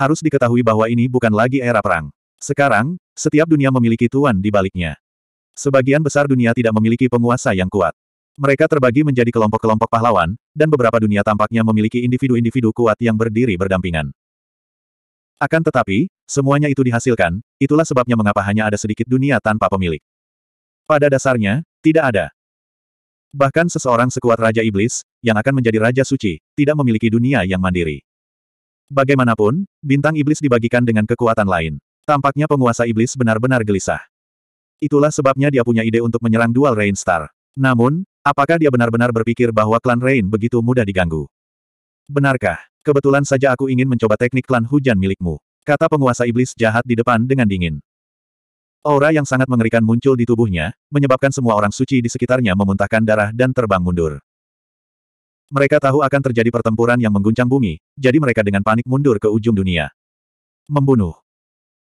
harus diketahui bahwa ini bukan lagi era perang. Sekarang, setiap dunia memiliki tuan di baliknya. Sebagian besar dunia tidak memiliki penguasa yang kuat. Mereka terbagi menjadi kelompok-kelompok pahlawan, dan beberapa dunia tampaknya memiliki individu-individu kuat yang berdiri berdampingan. Akan tetapi, semuanya itu dihasilkan, itulah sebabnya mengapa hanya ada sedikit dunia tanpa pemilik. Pada dasarnya, tidak ada. Bahkan seseorang sekuat Raja Iblis, yang akan menjadi Raja Suci, tidak memiliki dunia yang mandiri. Bagaimanapun, bintang iblis dibagikan dengan kekuatan lain. Tampaknya penguasa iblis benar-benar gelisah. Itulah sebabnya dia punya ide untuk menyerang dual Rain Star. Namun, apakah dia benar-benar berpikir bahwa klan Rain begitu mudah diganggu? Benarkah? Kebetulan saja aku ingin mencoba teknik klan hujan milikmu. Kata penguasa iblis jahat di depan dengan dingin. Aura yang sangat mengerikan muncul di tubuhnya, menyebabkan semua orang suci di sekitarnya memuntahkan darah dan terbang mundur. Mereka tahu akan terjadi pertempuran yang mengguncang bumi, jadi mereka dengan panik mundur ke ujung dunia. Membunuh.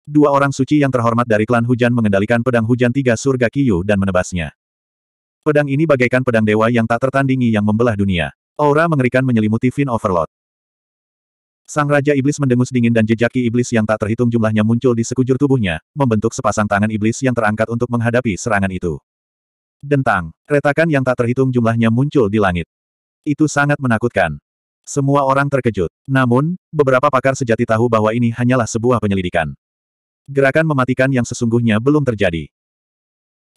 Dua orang suci yang terhormat dari klan hujan mengendalikan pedang hujan tiga surga Kiyu dan menebasnya. Pedang ini bagaikan pedang dewa yang tak tertandingi yang membelah dunia. Aura mengerikan menyelimuti Fin Overlord. Sang Raja Iblis mendengus dingin dan jejaki iblis yang tak terhitung jumlahnya muncul di sekujur tubuhnya, membentuk sepasang tangan iblis yang terangkat untuk menghadapi serangan itu. Dentang, retakan yang tak terhitung jumlahnya muncul di langit. Itu sangat menakutkan. Semua orang terkejut. Namun, beberapa pakar sejati tahu bahwa ini hanyalah sebuah penyelidikan. Gerakan mematikan yang sesungguhnya belum terjadi.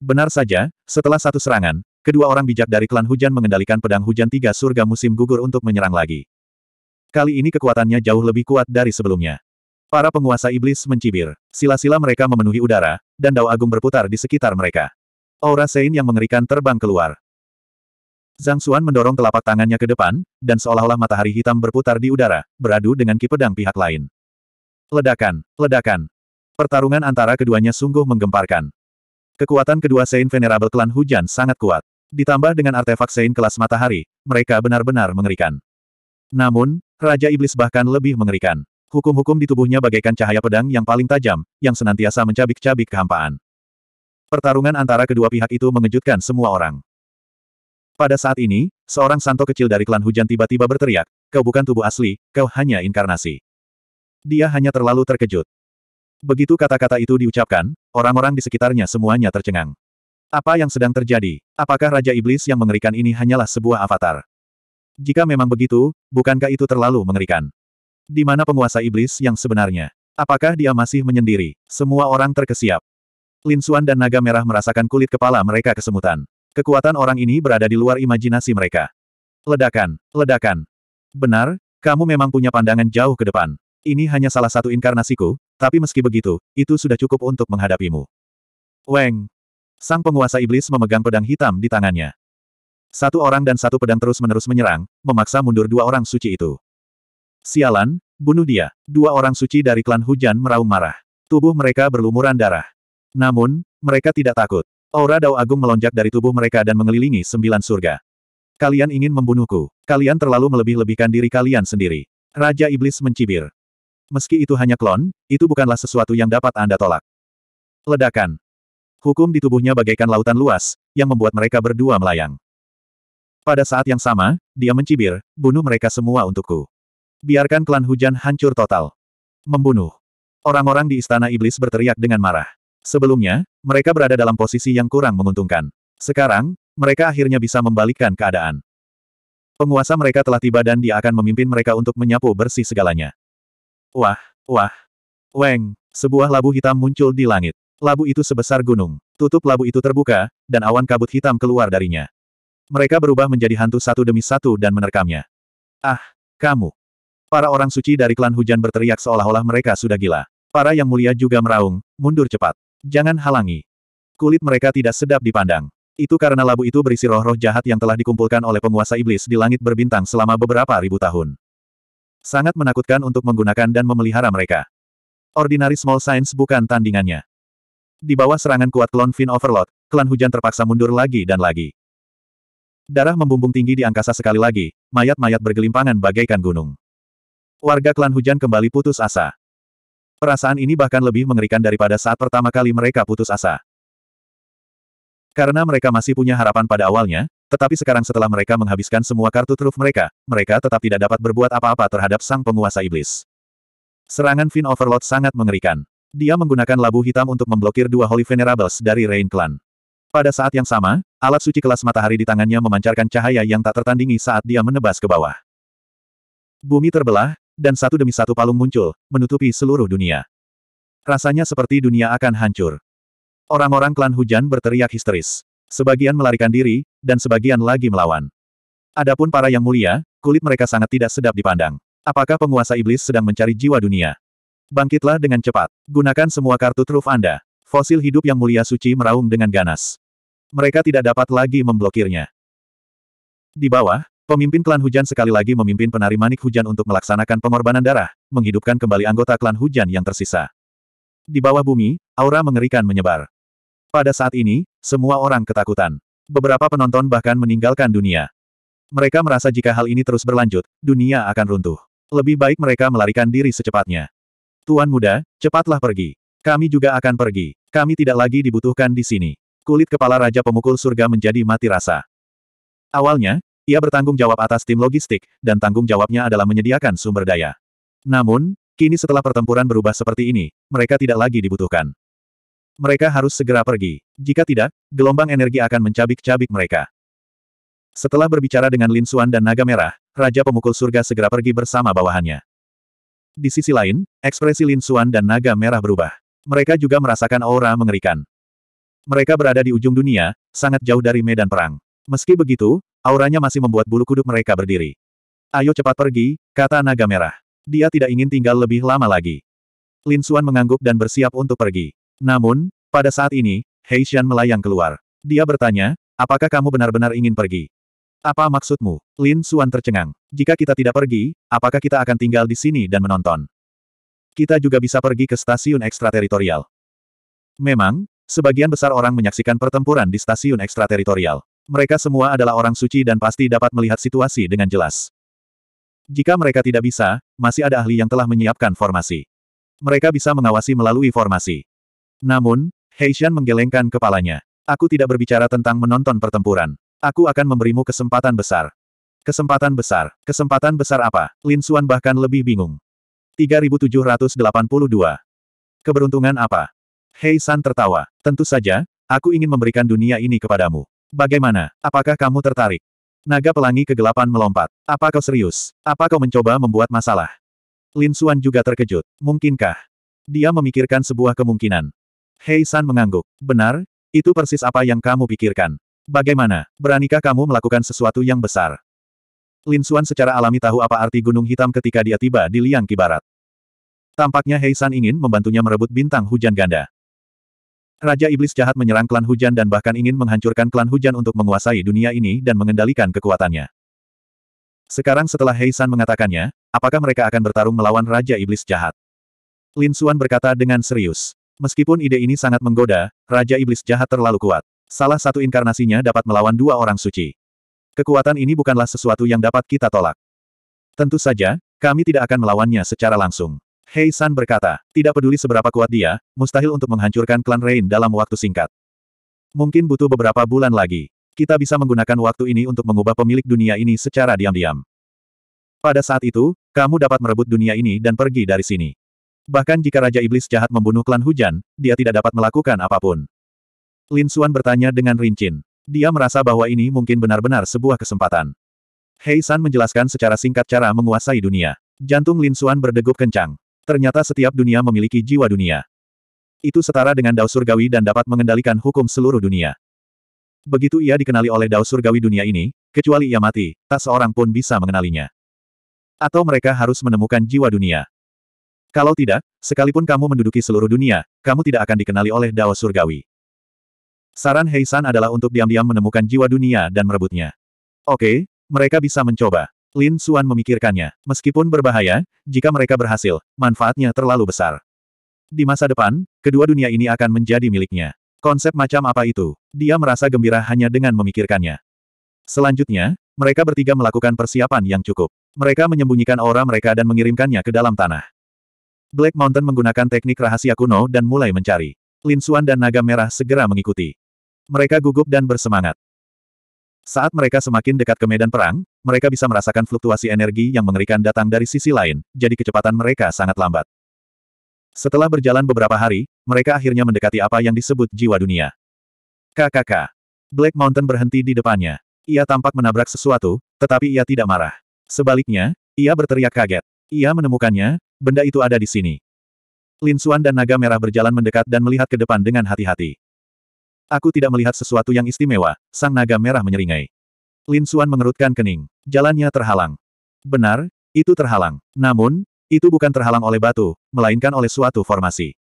Benar saja, setelah satu serangan, kedua orang bijak dari klan hujan mengendalikan pedang hujan tiga surga musim gugur untuk menyerang lagi. Kali ini kekuatannya jauh lebih kuat dari sebelumnya. Para penguasa iblis mencibir. Sila-sila mereka memenuhi udara, dan dao agung berputar di sekitar mereka. Aura Sein yang mengerikan terbang keluar. Zhang Xuan mendorong telapak tangannya ke depan, dan seolah-olah matahari hitam berputar di udara, beradu dengan ki pedang pihak lain. Ledakan, ledakan. Pertarungan antara keduanya sungguh menggemparkan. Kekuatan kedua Sein Venerable Klan Hujan sangat kuat. Ditambah dengan artefak Sein kelas matahari, mereka benar-benar mengerikan. Namun, Raja Iblis bahkan lebih mengerikan. Hukum-hukum di tubuhnya bagaikan cahaya pedang yang paling tajam, yang senantiasa mencabik-cabik kehampaan. Pertarungan antara kedua pihak itu mengejutkan semua orang. Pada saat ini, seorang santo kecil dari klan hujan tiba-tiba berteriak, kau bukan tubuh asli, kau hanya inkarnasi. Dia hanya terlalu terkejut. Begitu kata-kata itu diucapkan, orang-orang di sekitarnya semuanya tercengang. Apa yang sedang terjadi? Apakah Raja Iblis yang mengerikan ini hanyalah sebuah avatar? Jika memang begitu, bukankah itu terlalu mengerikan? Di mana penguasa iblis yang sebenarnya? Apakah dia masih menyendiri? Semua orang terkesiap. Lin Suan dan naga merah merasakan kulit kepala mereka kesemutan. Kekuatan orang ini berada di luar imajinasi mereka. Ledakan, ledakan. Benar, kamu memang punya pandangan jauh ke depan. Ini hanya salah satu inkarnasiku, tapi meski begitu, itu sudah cukup untuk menghadapimu. Weng. Sang penguasa iblis memegang pedang hitam di tangannya. Satu orang dan satu pedang terus-menerus menyerang, memaksa mundur dua orang suci itu. Sialan, bunuh dia. Dua orang suci dari klan hujan meraung marah. Tubuh mereka berlumuran darah. Namun, mereka tidak takut. Aura Dao Agung melonjak dari tubuh mereka dan mengelilingi sembilan surga. Kalian ingin membunuhku. Kalian terlalu melebih-lebihkan diri kalian sendiri. Raja Iblis mencibir. Meski itu hanya klon, itu bukanlah sesuatu yang dapat Anda tolak. Ledakan. Hukum di tubuhnya bagaikan lautan luas, yang membuat mereka berdua melayang. Pada saat yang sama, dia mencibir, bunuh mereka semua untukku. Biarkan klan hujan hancur total. Membunuh. Orang-orang di istana iblis berteriak dengan marah. Sebelumnya, mereka berada dalam posisi yang kurang menguntungkan. Sekarang, mereka akhirnya bisa membalikkan keadaan. Penguasa mereka telah tiba dan dia akan memimpin mereka untuk menyapu bersih segalanya. Wah, wah. Weng, sebuah labu hitam muncul di langit. Labu itu sebesar gunung. Tutup labu itu terbuka, dan awan kabut hitam keluar darinya. Mereka berubah menjadi hantu satu demi satu dan menerkamnya. Ah, kamu. Para orang suci dari klan hujan berteriak seolah-olah mereka sudah gila. Para yang mulia juga meraung, mundur cepat. Jangan halangi. Kulit mereka tidak sedap dipandang. Itu karena labu itu berisi roh-roh jahat yang telah dikumpulkan oleh penguasa iblis di langit berbintang selama beberapa ribu tahun. Sangat menakutkan untuk menggunakan dan memelihara mereka. Ordinary Small Science bukan tandingannya. Di bawah serangan kuat klon Fin Overlord, klan hujan terpaksa mundur lagi dan lagi. Darah membumbung tinggi di angkasa sekali lagi, mayat-mayat bergelimpangan bagaikan gunung. Warga klan hujan kembali putus asa. Perasaan ini bahkan lebih mengerikan daripada saat pertama kali mereka putus asa. Karena mereka masih punya harapan pada awalnya, tetapi sekarang setelah mereka menghabiskan semua kartu truf mereka, mereka tetap tidak dapat berbuat apa-apa terhadap sang penguasa iblis. Serangan Fin Overlord sangat mengerikan. Dia menggunakan labu hitam untuk memblokir dua Holy Venerables dari Rain Clan. Pada saat yang sama, alat suci kelas matahari di tangannya memancarkan cahaya yang tak tertandingi saat dia menebas ke bawah. Bumi terbelah, dan satu demi satu palung muncul, menutupi seluruh dunia. Rasanya seperti dunia akan hancur. Orang-orang klan hujan berteriak histeris. Sebagian melarikan diri, dan sebagian lagi melawan. Adapun para yang mulia, kulit mereka sangat tidak sedap dipandang. Apakah penguasa iblis sedang mencari jiwa dunia? Bangkitlah dengan cepat. Gunakan semua kartu truf Anda. Fosil hidup yang mulia suci meraung dengan ganas. Mereka tidak dapat lagi memblokirnya. Di bawah, Pemimpin klan hujan sekali lagi memimpin penari manik hujan untuk melaksanakan pengorbanan darah, menghidupkan kembali anggota klan hujan yang tersisa. Di bawah bumi, aura mengerikan menyebar. Pada saat ini, semua orang ketakutan. Beberapa penonton bahkan meninggalkan dunia. Mereka merasa jika hal ini terus berlanjut, dunia akan runtuh. Lebih baik mereka melarikan diri secepatnya. Tuan muda, cepatlah pergi. Kami juga akan pergi. Kami tidak lagi dibutuhkan di sini. Kulit kepala Raja Pemukul Surga menjadi mati rasa. Awalnya, ia bertanggung jawab atas tim logistik, dan tanggung jawabnya adalah menyediakan sumber daya. Namun, kini setelah pertempuran berubah seperti ini, mereka tidak lagi dibutuhkan. Mereka harus segera pergi. Jika tidak, gelombang energi akan mencabik-cabik mereka. Setelah berbicara dengan Lin Xuan dan Naga Merah, Raja Pemukul Surga segera pergi bersama bawahannya. Di sisi lain, ekspresi Lin Xuan dan Naga Merah berubah. Mereka juga merasakan aura mengerikan. Mereka berada di ujung dunia, sangat jauh dari medan perang. Meski begitu, Auranya masih membuat bulu kuduk mereka berdiri. Ayo cepat pergi, kata naga merah. Dia tidak ingin tinggal lebih lama lagi. Lin Suan mengangguk dan bersiap untuk pergi. Namun, pada saat ini, Hei Xian melayang keluar. Dia bertanya, apakah kamu benar-benar ingin pergi? Apa maksudmu? Lin Suan tercengang. Jika kita tidak pergi, apakah kita akan tinggal di sini dan menonton? Kita juga bisa pergi ke stasiun ekstrateritorial. Memang, sebagian besar orang menyaksikan pertempuran di stasiun ekstrateritorial. Mereka semua adalah orang suci dan pasti dapat melihat situasi dengan jelas. Jika mereka tidak bisa, masih ada ahli yang telah menyiapkan formasi. Mereka bisa mengawasi melalui formasi. Namun, Heishan menggelengkan kepalanya. Aku tidak berbicara tentang menonton pertempuran. Aku akan memberimu kesempatan besar. Kesempatan besar. Kesempatan besar apa? Lin Suan bahkan lebih bingung. 3782. Keberuntungan apa? Hei tertawa. Tentu saja, aku ingin memberikan dunia ini kepadamu. Bagaimana? Apakah kamu tertarik? Naga pelangi kegelapan melompat. Apa kau serius? Apa kau mencoba membuat masalah? Lin Xuan juga terkejut. Mungkinkah? Dia memikirkan sebuah kemungkinan. Hei San mengangguk. Benar, itu persis apa yang kamu pikirkan. Bagaimana, beranikah kamu melakukan sesuatu yang besar? Lin Xuan secara alami tahu apa arti gunung hitam ketika dia tiba di liang kibarat. Tampaknya Hei San ingin membantunya merebut bintang hujan ganda. Raja Iblis jahat menyerang klan hujan dan bahkan ingin menghancurkan klan hujan untuk menguasai dunia ini dan mengendalikan kekuatannya. Sekarang setelah Hei San mengatakannya, apakah mereka akan bertarung melawan Raja Iblis jahat? Lin Xuan berkata dengan serius. Meskipun ide ini sangat menggoda, Raja Iblis jahat terlalu kuat. Salah satu inkarnasinya dapat melawan dua orang suci. Kekuatan ini bukanlah sesuatu yang dapat kita tolak. Tentu saja, kami tidak akan melawannya secara langsung. Hei San berkata, tidak peduli seberapa kuat dia, mustahil untuk menghancurkan klan Rain dalam waktu singkat. Mungkin butuh beberapa bulan lagi. Kita bisa menggunakan waktu ini untuk mengubah pemilik dunia ini secara diam-diam. Pada saat itu, kamu dapat merebut dunia ini dan pergi dari sini. Bahkan jika Raja Iblis jahat membunuh klan hujan, dia tidak dapat melakukan apapun. Lin Suan bertanya dengan rincin. Dia merasa bahwa ini mungkin benar-benar sebuah kesempatan. Hei San menjelaskan secara singkat cara menguasai dunia. Jantung Lin Suan berdegup kencang. Ternyata setiap dunia memiliki jiwa dunia. Itu setara dengan Dao Surgawi dan dapat mengendalikan hukum seluruh dunia. Begitu ia dikenali oleh Dao Surgawi dunia ini, kecuali ia mati, tak seorang pun bisa mengenalinya. Atau mereka harus menemukan jiwa dunia. Kalau tidak, sekalipun kamu menduduki seluruh dunia, kamu tidak akan dikenali oleh Dao Surgawi. Saran Heisan adalah untuk diam-diam menemukan jiwa dunia dan merebutnya. Oke, mereka bisa mencoba. Lin Suan memikirkannya. Meskipun berbahaya, jika mereka berhasil, manfaatnya terlalu besar. Di masa depan, kedua dunia ini akan menjadi miliknya. Konsep macam apa itu? Dia merasa gembira hanya dengan memikirkannya. Selanjutnya, mereka bertiga melakukan persiapan yang cukup. Mereka menyembunyikan aura mereka dan mengirimkannya ke dalam tanah. Black Mountain menggunakan teknik rahasia kuno dan mulai mencari. Lin Suan dan Naga Merah segera mengikuti. Mereka gugup dan bersemangat. Saat mereka semakin dekat ke medan perang, mereka bisa merasakan fluktuasi energi yang mengerikan datang dari sisi lain, jadi kecepatan mereka sangat lambat. Setelah berjalan beberapa hari, mereka akhirnya mendekati apa yang disebut jiwa dunia. KKK. Black Mountain berhenti di depannya. Ia tampak menabrak sesuatu, tetapi ia tidak marah. Sebaliknya, ia berteriak kaget. Ia menemukannya, benda itu ada di sini. Lin Suan dan naga merah berjalan mendekat dan melihat ke depan dengan hati-hati. Aku tidak melihat sesuatu yang istimewa, sang naga merah menyeringai. Lin Xuan mengerutkan kening. Jalannya terhalang. Benar, itu terhalang. Namun, itu bukan terhalang oleh batu, melainkan oleh suatu formasi.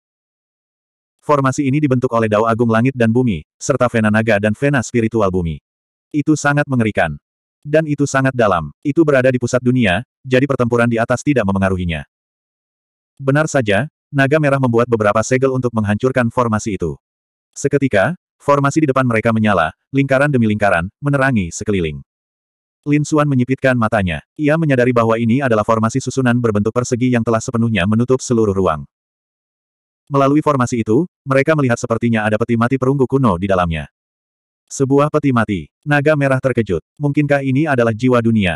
Formasi ini dibentuk oleh Dao Agung Langit dan Bumi, serta Vena Naga dan Vena Spiritual Bumi. Itu sangat mengerikan. Dan itu sangat dalam. Itu berada di pusat dunia, jadi pertempuran di atas tidak memengaruhinya. Benar saja, Naga Merah membuat beberapa segel untuk menghancurkan formasi itu. Seketika, Formasi di depan mereka menyala, lingkaran demi lingkaran, menerangi sekeliling. Lin Xuan menyipitkan matanya. Ia menyadari bahwa ini adalah formasi susunan berbentuk persegi yang telah sepenuhnya menutup seluruh ruang. Melalui formasi itu, mereka melihat sepertinya ada peti mati perunggu kuno di dalamnya. Sebuah peti mati. Naga merah terkejut. Mungkinkah ini adalah jiwa dunia?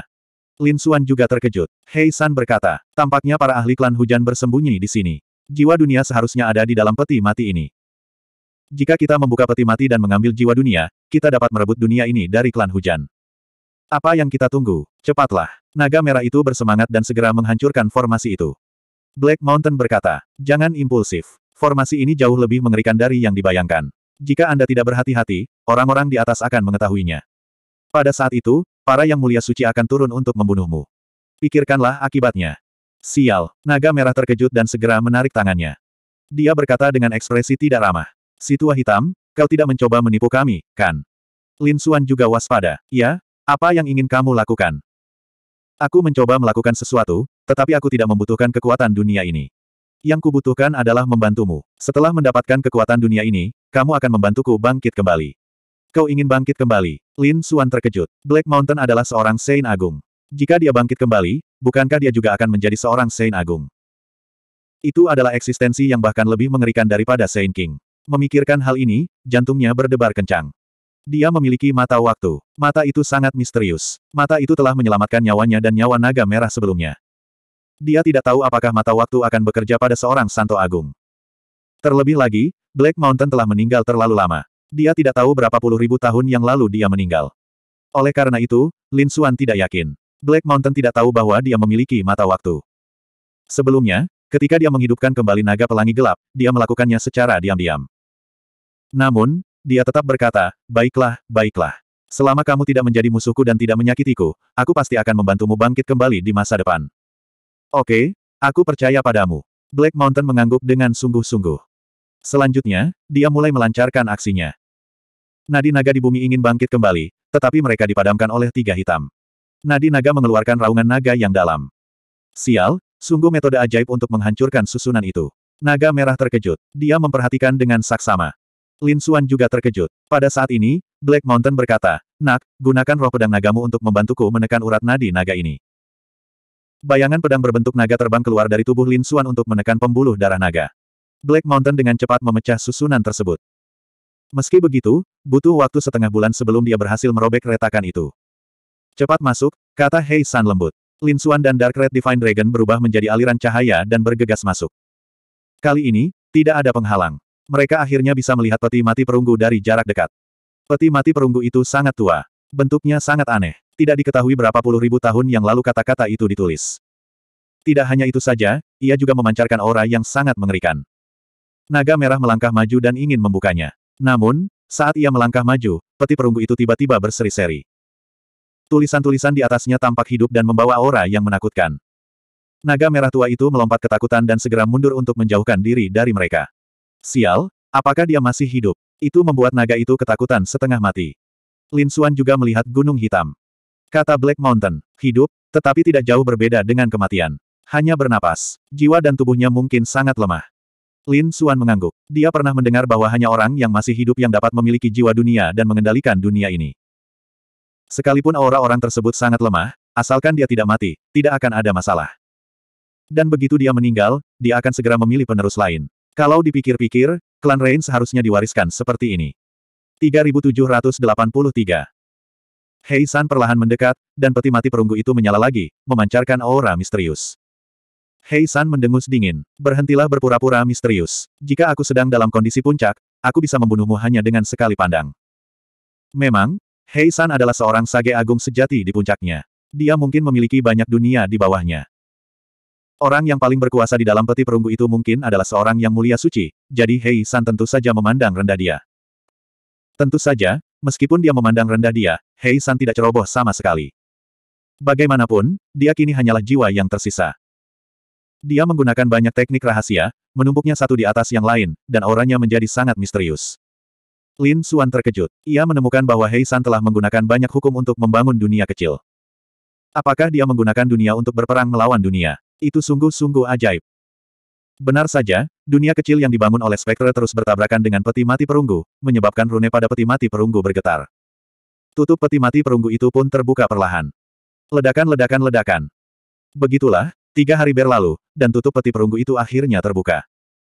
Lin Xuan juga terkejut. Hei San berkata, tampaknya para ahli klan hujan bersembunyi di sini. Jiwa dunia seharusnya ada di dalam peti mati ini. Jika kita membuka peti mati dan mengambil jiwa dunia, kita dapat merebut dunia ini dari klan hujan. Apa yang kita tunggu? Cepatlah. Naga merah itu bersemangat dan segera menghancurkan formasi itu. Black Mountain berkata, jangan impulsif. Formasi ini jauh lebih mengerikan dari yang dibayangkan. Jika Anda tidak berhati-hati, orang-orang di atas akan mengetahuinya. Pada saat itu, para yang mulia suci akan turun untuk membunuhmu. Pikirkanlah akibatnya. Sial, naga merah terkejut dan segera menarik tangannya. Dia berkata dengan ekspresi tidak ramah. Si tua hitam, kau tidak mencoba menipu kami, kan? Lin Suan juga waspada. Ya, apa yang ingin kamu lakukan? Aku mencoba melakukan sesuatu, tetapi aku tidak membutuhkan kekuatan dunia ini. Yang kubutuhkan adalah membantumu. Setelah mendapatkan kekuatan dunia ini, kamu akan membantuku bangkit kembali. Kau ingin bangkit kembali? Lin Suan terkejut. Black Mountain adalah seorang Saint Agung. Jika dia bangkit kembali, bukankah dia juga akan menjadi seorang Saint Agung? Itu adalah eksistensi yang bahkan lebih mengerikan daripada Saint King. Memikirkan hal ini, jantungnya berdebar kencang. Dia memiliki mata waktu. Mata itu sangat misterius. Mata itu telah menyelamatkan nyawanya dan nyawa naga merah sebelumnya. Dia tidak tahu apakah mata waktu akan bekerja pada seorang Santo Agung. Terlebih lagi, Black Mountain telah meninggal terlalu lama. Dia tidak tahu berapa puluh ribu tahun yang lalu dia meninggal. Oleh karena itu, Lin Xuan tidak yakin. Black Mountain tidak tahu bahwa dia memiliki mata waktu. Sebelumnya, ketika dia menghidupkan kembali naga pelangi gelap, dia melakukannya secara diam-diam. Namun, dia tetap berkata, baiklah, baiklah. Selama kamu tidak menjadi musuhku dan tidak menyakitiku, aku pasti akan membantumu bangkit kembali di masa depan. Oke, aku percaya padamu. Black Mountain mengangguk dengan sungguh-sungguh. Selanjutnya, dia mulai melancarkan aksinya. Nadi naga di bumi ingin bangkit kembali, tetapi mereka dipadamkan oleh tiga hitam. Nadi naga mengeluarkan raungan naga yang dalam. Sial, sungguh metode ajaib untuk menghancurkan susunan itu. Naga merah terkejut. Dia memperhatikan dengan saksama. Lin Xuan juga terkejut. Pada saat ini, Black Mountain berkata, Nak, gunakan roh pedang nagamu untuk membantuku menekan urat nadi naga ini. Bayangan pedang berbentuk naga terbang keluar dari tubuh Lin Xuan untuk menekan pembuluh darah naga. Black Mountain dengan cepat memecah susunan tersebut. Meski begitu, butuh waktu setengah bulan sebelum dia berhasil merobek retakan itu. Cepat masuk, kata Hei San lembut. Lin Xuan dan Dark Red Divine Dragon berubah menjadi aliran cahaya dan bergegas masuk. Kali ini, tidak ada penghalang. Mereka akhirnya bisa melihat peti mati perunggu dari jarak dekat. Peti mati perunggu itu sangat tua. Bentuknya sangat aneh. Tidak diketahui berapa puluh ribu tahun yang lalu kata-kata itu ditulis. Tidak hanya itu saja, ia juga memancarkan aura yang sangat mengerikan. Naga merah melangkah maju dan ingin membukanya. Namun, saat ia melangkah maju, peti perunggu itu tiba-tiba berseri-seri. Tulisan-tulisan di atasnya tampak hidup dan membawa aura yang menakutkan. Naga merah tua itu melompat ketakutan dan segera mundur untuk menjauhkan diri dari mereka. Sial, apakah dia masih hidup? Itu membuat naga itu ketakutan setengah mati. Lin Xuan juga melihat gunung hitam. Kata Black Mountain, hidup, tetapi tidak jauh berbeda dengan kematian. Hanya bernapas, jiwa dan tubuhnya mungkin sangat lemah. Lin Xuan mengangguk. Dia pernah mendengar bahwa hanya orang yang masih hidup yang dapat memiliki jiwa dunia dan mengendalikan dunia ini. Sekalipun aura orang tersebut sangat lemah, asalkan dia tidak mati, tidak akan ada masalah. Dan begitu dia meninggal, dia akan segera memilih penerus lain. Kalau dipikir-pikir, klan Rain seharusnya diwariskan seperti ini. 3783 Hei San perlahan mendekat, dan peti mati perunggu itu menyala lagi, memancarkan aura misterius. Hei San mendengus dingin. Berhentilah berpura-pura misterius. Jika aku sedang dalam kondisi puncak, aku bisa membunuhmu hanya dengan sekali pandang. Memang, Hei San adalah seorang sage agung sejati di puncaknya. Dia mungkin memiliki banyak dunia di bawahnya. Orang yang paling berkuasa di dalam peti perunggu itu mungkin adalah seorang yang mulia suci, jadi Hei San tentu saja memandang rendah dia. Tentu saja, meskipun dia memandang rendah dia, Hei San tidak ceroboh sama sekali. Bagaimanapun, dia kini hanyalah jiwa yang tersisa. Dia menggunakan banyak teknik rahasia, menumpuknya satu di atas yang lain, dan auranya menjadi sangat misterius. Lin Suan terkejut. Ia menemukan bahwa Hei San telah menggunakan banyak hukum untuk membangun dunia kecil. Apakah dia menggunakan dunia untuk berperang melawan dunia? Itu sungguh-sungguh ajaib. Benar saja, dunia kecil yang dibangun oleh Spectre terus bertabrakan dengan peti mati perunggu, menyebabkan rune pada peti mati perunggu bergetar. Tutup peti mati perunggu itu pun terbuka perlahan. Ledakan-ledakan-ledakan. Begitulah, tiga hari berlalu, dan tutup peti perunggu itu akhirnya terbuka.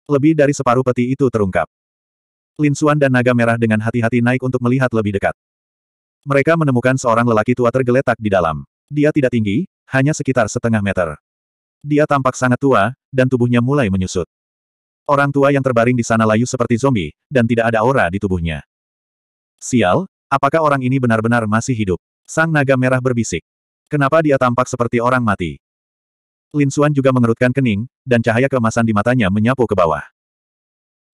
Lebih dari separuh peti itu terungkap. Lin Linsuan dan naga merah dengan hati-hati naik untuk melihat lebih dekat. Mereka menemukan seorang lelaki tua tergeletak di dalam. Dia tidak tinggi, hanya sekitar setengah meter. Dia tampak sangat tua, dan tubuhnya mulai menyusut. Orang tua yang terbaring di sana layu seperti zombie, dan tidak ada aura di tubuhnya. Sial, apakah orang ini benar-benar masih hidup? Sang naga merah berbisik. Kenapa dia tampak seperti orang mati? Lin Xuan juga mengerutkan kening, dan cahaya keemasan di matanya menyapu ke bawah.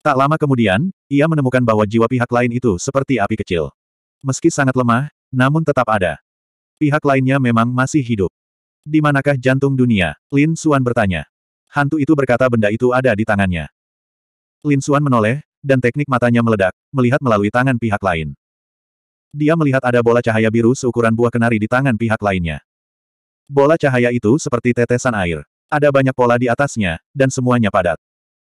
Tak lama kemudian, ia menemukan bahwa jiwa pihak lain itu seperti api kecil. Meski sangat lemah, namun tetap ada. Pihak lainnya memang masih hidup. Di manakah jantung dunia? Lin Suan bertanya. Hantu itu berkata benda itu ada di tangannya. Lin Suan menoleh, dan teknik matanya meledak, melihat melalui tangan pihak lain. Dia melihat ada bola cahaya biru seukuran buah kenari di tangan pihak lainnya. Bola cahaya itu seperti tetesan air. Ada banyak pola di atasnya, dan semuanya padat.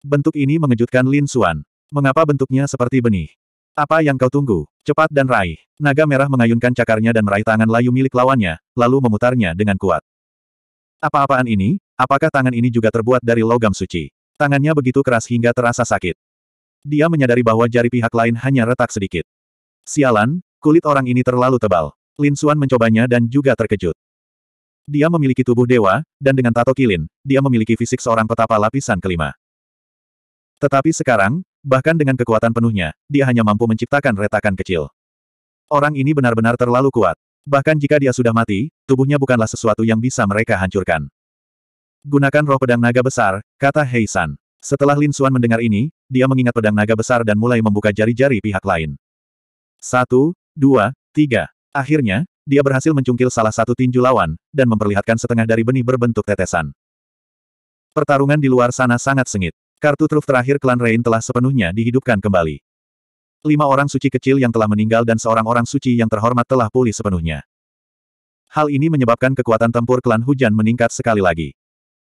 Bentuk ini mengejutkan Lin Suan. Mengapa bentuknya seperti benih? Apa yang kau tunggu? Cepat dan raih. Naga merah mengayunkan cakarnya dan meraih tangan layu milik lawannya, lalu memutarnya dengan kuat. Apa-apaan ini? Apakah tangan ini juga terbuat dari logam suci? Tangannya begitu keras hingga terasa sakit. Dia menyadari bahwa jari pihak lain hanya retak sedikit. Sialan, kulit orang ini terlalu tebal. Lin Suan mencobanya dan juga terkejut. Dia memiliki tubuh dewa, dan dengan tato kilin, dia memiliki fisik seorang petapa lapisan kelima. Tetapi sekarang, bahkan dengan kekuatan penuhnya, dia hanya mampu menciptakan retakan kecil. Orang ini benar-benar terlalu kuat. Bahkan jika dia sudah mati, tubuhnya bukanlah sesuatu yang bisa mereka hancurkan. Gunakan roh pedang naga besar, kata Hei San. Setelah Lin Suan mendengar ini, dia mengingat pedang naga besar dan mulai membuka jari-jari pihak lain. Satu, dua, tiga. Akhirnya, dia berhasil mencungkil salah satu tinju lawan, dan memperlihatkan setengah dari benih berbentuk tetesan. Pertarungan di luar sana sangat sengit. Kartu truf terakhir klan Rain telah sepenuhnya dihidupkan kembali. Lima orang suci kecil yang telah meninggal dan seorang orang suci yang terhormat telah pulih sepenuhnya. Hal ini menyebabkan kekuatan tempur klan hujan meningkat sekali lagi.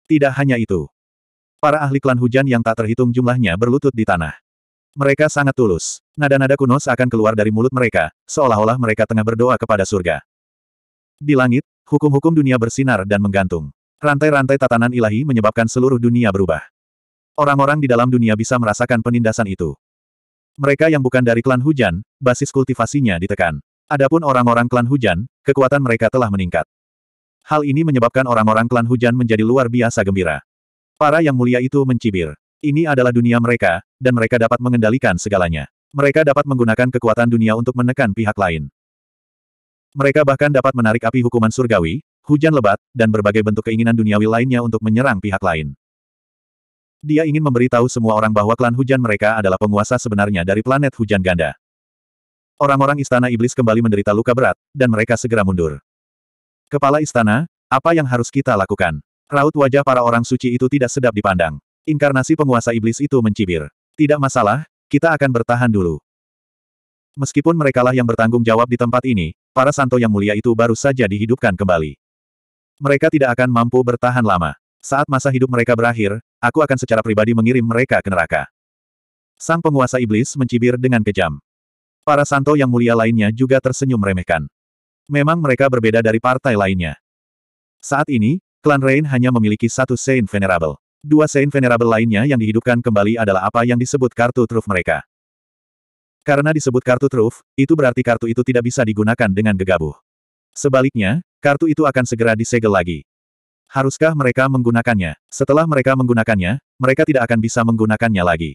Tidak hanya itu. Para ahli klan hujan yang tak terhitung jumlahnya berlutut di tanah. Mereka sangat tulus. Nada-nada kuno seakan keluar dari mulut mereka, seolah-olah mereka tengah berdoa kepada surga. Di langit, hukum-hukum dunia bersinar dan menggantung. Rantai-rantai tatanan ilahi menyebabkan seluruh dunia berubah. Orang-orang di dalam dunia bisa merasakan penindasan itu. Mereka yang bukan dari klan hujan, basis kultivasinya ditekan. Adapun orang-orang klan hujan, kekuatan mereka telah meningkat. Hal ini menyebabkan orang-orang klan hujan menjadi luar biasa gembira. Para yang mulia itu mencibir. Ini adalah dunia mereka, dan mereka dapat mengendalikan segalanya. Mereka dapat menggunakan kekuatan dunia untuk menekan pihak lain. Mereka bahkan dapat menarik api hukuman surgawi, hujan lebat, dan berbagai bentuk keinginan duniawi lainnya untuk menyerang pihak lain. Dia ingin memberitahu semua orang bahwa klan hujan mereka adalah penguasa sebenarnya dari planet hujan ganda. Orang-orang istana iblis kembali menderita luka berat, dan mereka segera mundur. Kepala istana, apa yang harus kita lakukan? Raut wajah para orang suci itu tidak sedap dipandang. Inkarnasi penguasa iblis itu mencibir. Tidak masalah, kita akan bertahan dulu. Meskipun merekalah yang bertanggung jawab di tempat ini, para santo yang mulia itu baru saja dihidupkan kembali. Mereka tidak akan mampu bertahan lama. Saat masa hidup mereka berakhir, aku akan secara pribadi mengirim mereka ke neraka. Sang penguasa iblis mencibir dengan kejam. Para santo yang mulia lainnya juga tersenyum remehkan. Memang mereka berbeda dari partai lainnya. Saat ini, klan Rain hanya memiliki satu Saint Venerable. Dua Saint Venerable lainnya yang dihidupkan kembali adalah apa yang disebut kartu truf mereka. Karena disebut kartu truf, itu berarti kartu itu tidak bisa digunakan dengan gegabah. Sebaliknya, kartu itu akan segera disegel lagi. Haruskah mereka menggunakannya? Setelah mereka menggunakannya, mereka tidak akan bisa menggunakannya lagi.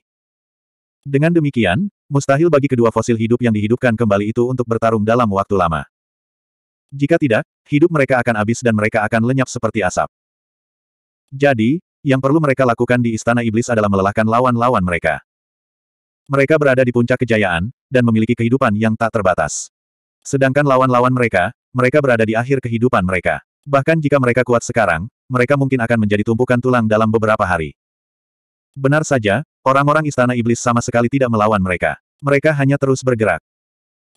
Dengan demikian, mustahil bagi kedua fosil hidup yang dihidupkan kembali itu untuk bertarung dalam waktu lama. Jika tidak, hidup mereka akan habis dan mereka akan lenyap seperti asap. Jadi, yang perlu mereka lakukan di Istana Iblis adalah melelahkan lawan-lawan mereka. Mereka berada di puncak kejayaan, dan memiliki kehidupan yang tak terbatas. Sedangkan lawan-lawan mereka, mereka berada di akhir kehidupan mereka. Bahkan jika mereka kuat sekarang, mereka mungkin akan menjadi tumpukan tulang dalam beberapa hari. Benar saja, orang-orang istana iblis sama sekali tidak melawan mereka. Mereka hanya terus bergerak.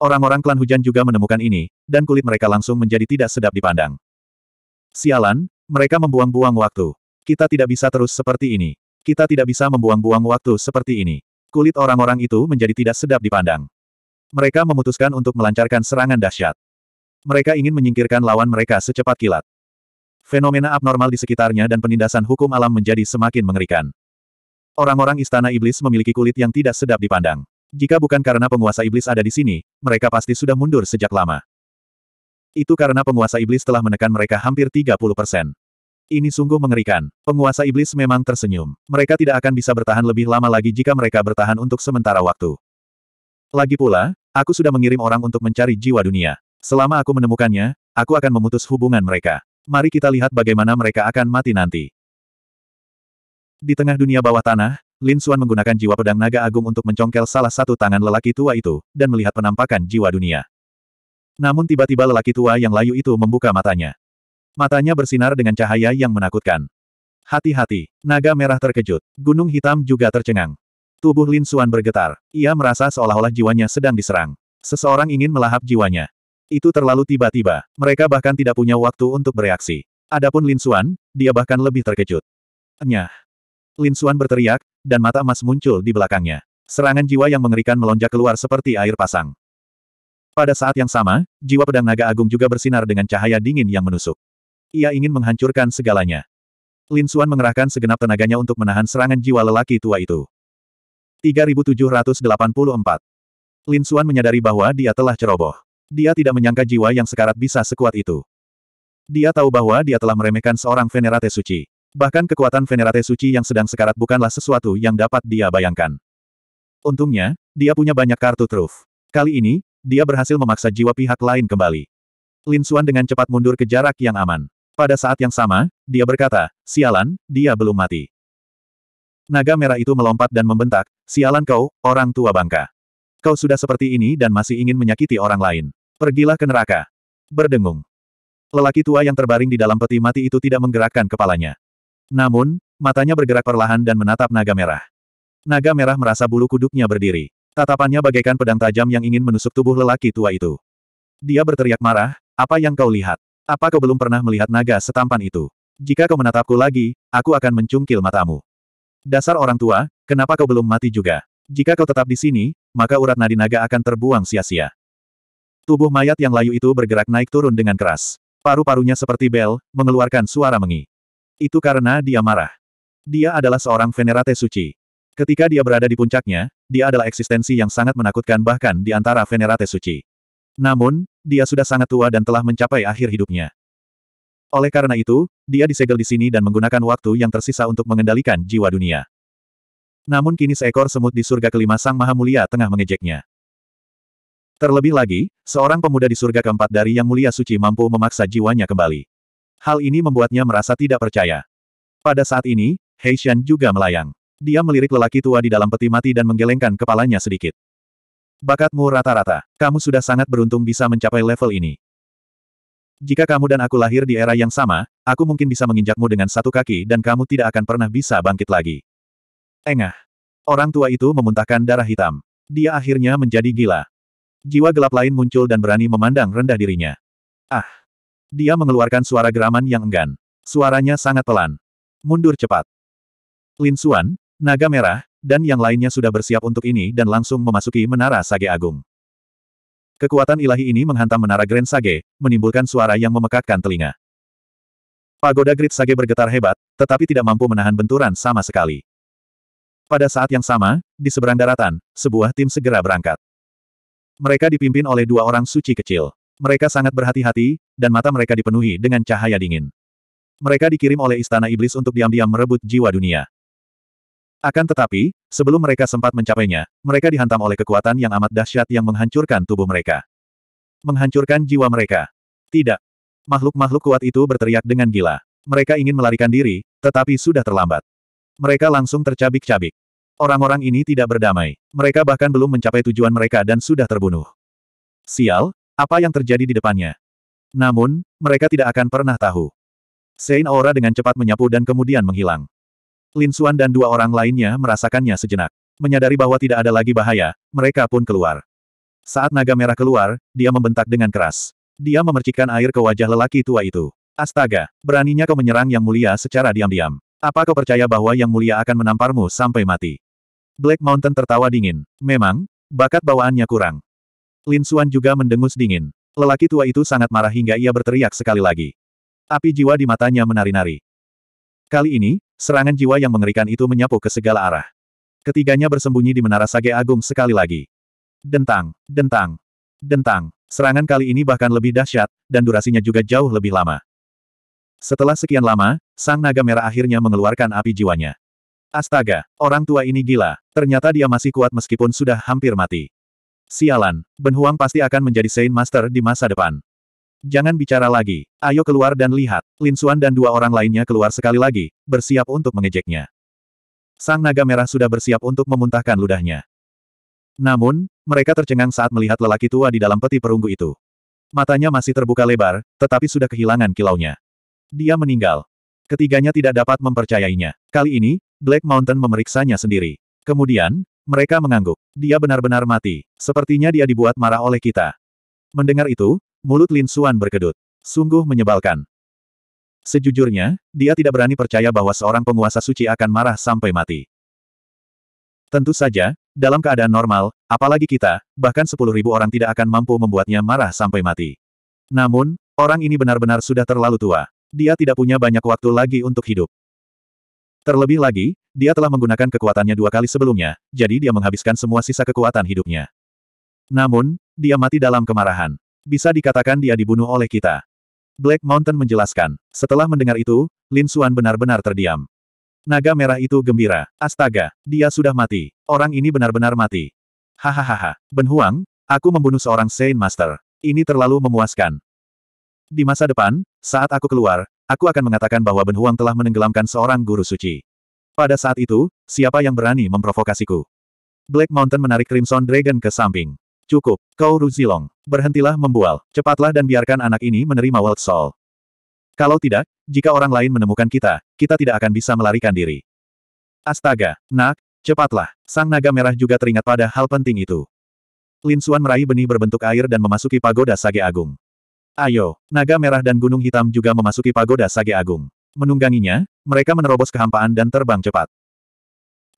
Orang-orang klan hujan juga menemukan ini, dan kulit mereka langsung menjadi tidak sedap dipandang. Sialan, mereka membuang-buang waktu. Kita tidak bisa terus seperti ini. Kita tidak bisa membuang-buang waktu seperti ini. Kulit orang-orang itu menjadi tidak sedap dipandang. Mereka memutuskan untuk melancarkan serangan dahsyat. Mereka ingin menyingkirkan lawan mereka secepat kilat. Fenomena abnormal di sekitarnya dan penindasan hukum alam menjadi semakin mengerikan. Orang-orang istana iblis memiliki kulit yang tidak sedap dipandang. Jika bukan karena penguasa iblis ada di sini, mereka pasti sudah mundur sejak lama. Itu karena penguasa iblis telah menekan mereka hampir 30 persen. Ini sungguh mengerikan. Penguasa iblis memang tersenyum. Mereka tidak akan bisa bertahan lebih lama lagi jika mereka bertahan untuk sementara waktu. Lagi pula, aku sudah mengirim orang untuk mencari jiwa dunia. Selama aku menemukannya, aku akan memutus hubungan mereka. Mari kita lihat bagaimana mereka akan mati nanti. Di tengah dunia bawah tanah, Lin Xuan menggunakan jiwa pedang naga agung untuk mencongkel salah satu tangan lelaki tua itu, dan melihat penampakan jiwa dunia. Namun tiba-tiba lelaki tua yang layu itu membuka matanya. Matanya bersinar dengan cahaya yang menakutkan. Hati-hati, naga merah terkejut. Gunung hitam juga tercengang. Tubuh Lin Xuan bergetar. Ia merasa seolah-olah jiwanya sedang diserang. Seseorang ingin melahap jiwanya. Itu terlalu tiba-tiba. Mereka bahkan tidak punya waktu untuk bereaksi. Adapun Lin Xuan, dia bahkan lebih terkejut. Nyah. Lin Xuan berteriak, dan mata emas muncul di belakangnya. Serangan jiwa yang mengerikan melonjak keluar seperti air pasang. Pada saat yang sama, jiwa pedang naga agung juga bersinar dengan cahaya dingin yang menusuk. Ia ingin menghancurkan segalanya. Lin Xuan mengerahkan segenap tenaganya untuk menahan serangan jiwa lelaki tua itu. 3784 Lin Xuan menyadari bahwa dia telah ceroboh. Dia tidak menyangka jiwa yang sekarat bisa sekuat itu. Dia tahu bahwa dia telah meremehkan seorang Venerate Suci. Bahkan kekuatan Venerate Suci yang sedang sekarat bukanlah sesuatu yang dapat dia bayangkan. Untungnya, dia punya banyak kartu truf. Kali ini, dia berhasil memaksa jiwa pihak lain kembali. Lin Xuan dengan cepat mundur ke jarak yang aman. Pada saat yang sama, dia berkata, sialan, dia belum mati. Naga merah itu melompat dan membentak, sialan kau, orang tua bangka. Kau sudah seperti ini dan masih ingin menyakiti orang lain. Pergilah ke neraka. Berdengung. Lelaki tua yang terbaring di dalam peti mati itu tidak menggerakkan kepalanya. Namun, matanya bergerak perlahan dan menatap naga merah. Naga merah merasa bulu kuduknya berdiri. Tatapannya bagaikan pedang tajam yang ingin menusuk tubuh lelaki tua itu. Dia berteriak marah, apa yang kau lihat? Apa kau belum pernah melihat naga setampan itu? Jika kau menatapku lagi, aku akan mencungkil matamu. Dasar orang tua, kenapa kau belum mati juga? Jika kau tetap di sini, maka urat nadi naga akan terbuang sia-sia. Tubuh mayat yang layu itu bergerak naik turun dengan keras. Paru-parunya seperti bel, mengeluarkan suara mengi. Itu karena dia marah. Dia adalah seorang venerate suci. Ketika dia berada di puncaknya, dia adalah eksistensi yang sangat menakutkan bahkan di antara venerate suci. Namun, dia sudah sangat tua dan telah mencapai akhir hidupnya. Oleh karena itu, dia disegel di sini dan menggunakan waktu yang tersisa untuk mengendalikan jiwa dunia. Namun kini seekor semut di surga kelima Sang Maha Mulia tengah mengejeknya. Terlebih lagi, seorang pemuda di surga keempat dari Yang Mulia Suci mampu memaksa jiwanya kembali. Hal ini membuatnya merasa tidak percaya. Pada saat ini, Heishan juga melayang. Dia melirik lelaki tua di dalam peti mati dan menggelengkan kepalanya sedikit. Bakatmu rata-rata. Kamu sudah sangat beruntung bisa mencapai level ini. Jika kamu dan aku lahir di era yang sama, aku mungkin bisa menginjakmu dengan satu kaki dan kamu tidak akan pernah bisa bangkit lagi. Engah. Orang tua itu memuntahkan darah hitam. Dia akhirnya menjadi gila. Jiwa gelap lain muncul dan berani memandang rendah dirinya. Ah! Dia mengeluarkan suara geraman yang enggan. Suaranya sangat pelan. Mundur cepat. Lin Xuan, Naga Merah, dan yang lainnya sudah bersiap untuk ini dan langsung memasuki Menara Sage Agung. Kekuatan ilahi ini menghantam Menara Grand Sage, menimbulkan suara yang memekakkan telinga. Pagoda Grid Sage bergetar hebat, tetapi tidak mampu menahan benturan sama sekali. Pada saat yang sama, di seberang daratan, sebuah tim segera berangkat. Mereka dipimpin oleh dua orang suci kecil. Mereka sangat berhati-hati, dan mata mereka dipenuhi dengan cahaya dingin. Mereka dikirim oleh Istana Iblis untuk diam-diam merebut jiwa dunia. Akan tetapi, sebelum mereka sempat mencapainya, mereka dihantam oleh kekuatan yang amat dahsyat yang menghancurkan tubuh mereka. Menghancurkan jiwa mereka. Tidak. Makhluk-makhluk kuat itu berteriak dengan gila. Mereka ingin melarikan diri, tetapi sudah terlambat. Mereka langsung tercabik-cabik. Orang-orang ini tidak berdamai. Mereka bahkan belum mencapai tujuan mereka dan sudah terbunuh. Sial, apa yang terjadi di depannya? Namun, mereka tidak akan pernah tahu. Sein Aura dengan cepat menyapu dan kemudian menghilang. Lin Suan dan dua orang lainnya merasakannya sejenak. Menyadari bahwa tidak ada lagi bahaya, mereka pun keluar. Saat naga merah keluar, dia membentak dengan keras. Dia memercikkan air ke wajah lelaki tua itu. Astaga, beraninya kau menyerang yang mulia secara diam-diam. Apa kau percaya bahwa Yang Mulia akan menamparmu sampai mati? Black Mountain tertawa dingin. Memang, bakat bawaannya kurang. Lin Suan juga mendengus dingin. Lelaki tua itu sangat marah hingga ia berteriak sekali lagi. Api jiwa di matanya menari-nari. Kali ini, serangan jiwa yang mengerikan itu menyapu ke segala arah. Ketiganya bersembunyi di menara Sage Agung sekali lagi. Dentang, dentang, dentang. Serangan kali ini bahkan lebih dahsyat, dan durasinya juga jauh lebih lama. Setelah sekian lama, sang naga merah akhirnya mengeluarkan api jiwanya. Astaga, orang tua ini gila. Ternyata dia masih kuat meskipun sudah hampir mati. Sialan, Ben Huang pasti akan menjadi Saint Master di masa depan. Jangan bicara lagi. Ayo keluar dan lihat. Lin Xuan dan dua orang lainnya keluar sekali lagi, bersiap untuk mengejeknya. Sang naga merah sudah bersiap untuk memuntahkan ludahnya. Namun, mereka tercengang saat melihat lelaki tua di dalam peti perunggu itu. Matanya masih terbuka lebar, tetapi sudah kehilangan kilaunya dia meninggal. Ketiganya tidak dapat mempercayainya. Kali ini, Black Mountain memeriksanya sendiri. Kemudian, mereka mengangguk. Dia benar-benar mati. Sepertinya dia dibuat marah oleh kita. Mendengar itu, mulut Lin Suan berkedut. Sungguh menyebalkan. Sejujurnya, dia tidak berani percaya bahwa seorang penguasa suci akan marah sampai mati. Tentu saja, dalam keadaan normal, apalagi kita, bahkan sepuluh ribu orang tidak akan mampu membuatnya marah sampai mati. Namun, orang ini benar-benar sudah terlalu tua dia tidak punya banyak waktu lagi untuk hidup. Terlebih lagi, dia telah menggunakan kekuatannya dua kali sebelumnya, jadi dia menghabiskan semua sisa kekuatan hidupnya. Namun, dia mati dalam kemarahan. Bisa dikatakan dia dibunuh oleh kita. Black Mountain menjelaskan. Setelah mendengar itu, Lin Xuan benar-benar terdiam. Naga merah itu gembira. Astaga, dia sudah mati. Orang ini benar-benar mati. Hahaha. ben Huang, aku membunuh seorang Saint Master. Ini terlalu memuaskan. Di masa depan, saat aku keluar, aku akan mengatakan bahwa Ben telah menenggelamkan seorang guru suci. Pada saat itu, siapa yang berani memprovokasiku? Black Mountain menarik Crimson Dragon ke samping. Cukup, kau Ruzilong. Berhentilah membual, cepatlah dan biarkan anak ini menerima World Soul. Kalau tidak, jika orang lain menemukan kita, kita tidak akan bisa melarikan diri. Astaga, nak, cepatlah. Sang naga merah juga teringat pada hal penting itu. Lin Xuan meraih benih berbentuk air dan memasuki pagoda Sage Agung. Ayo, naga merah dan gunung hitam juga memasuki pagoda Sage Agung. Menungganginya, mereka menerobos kehampaan dan terbang cepat.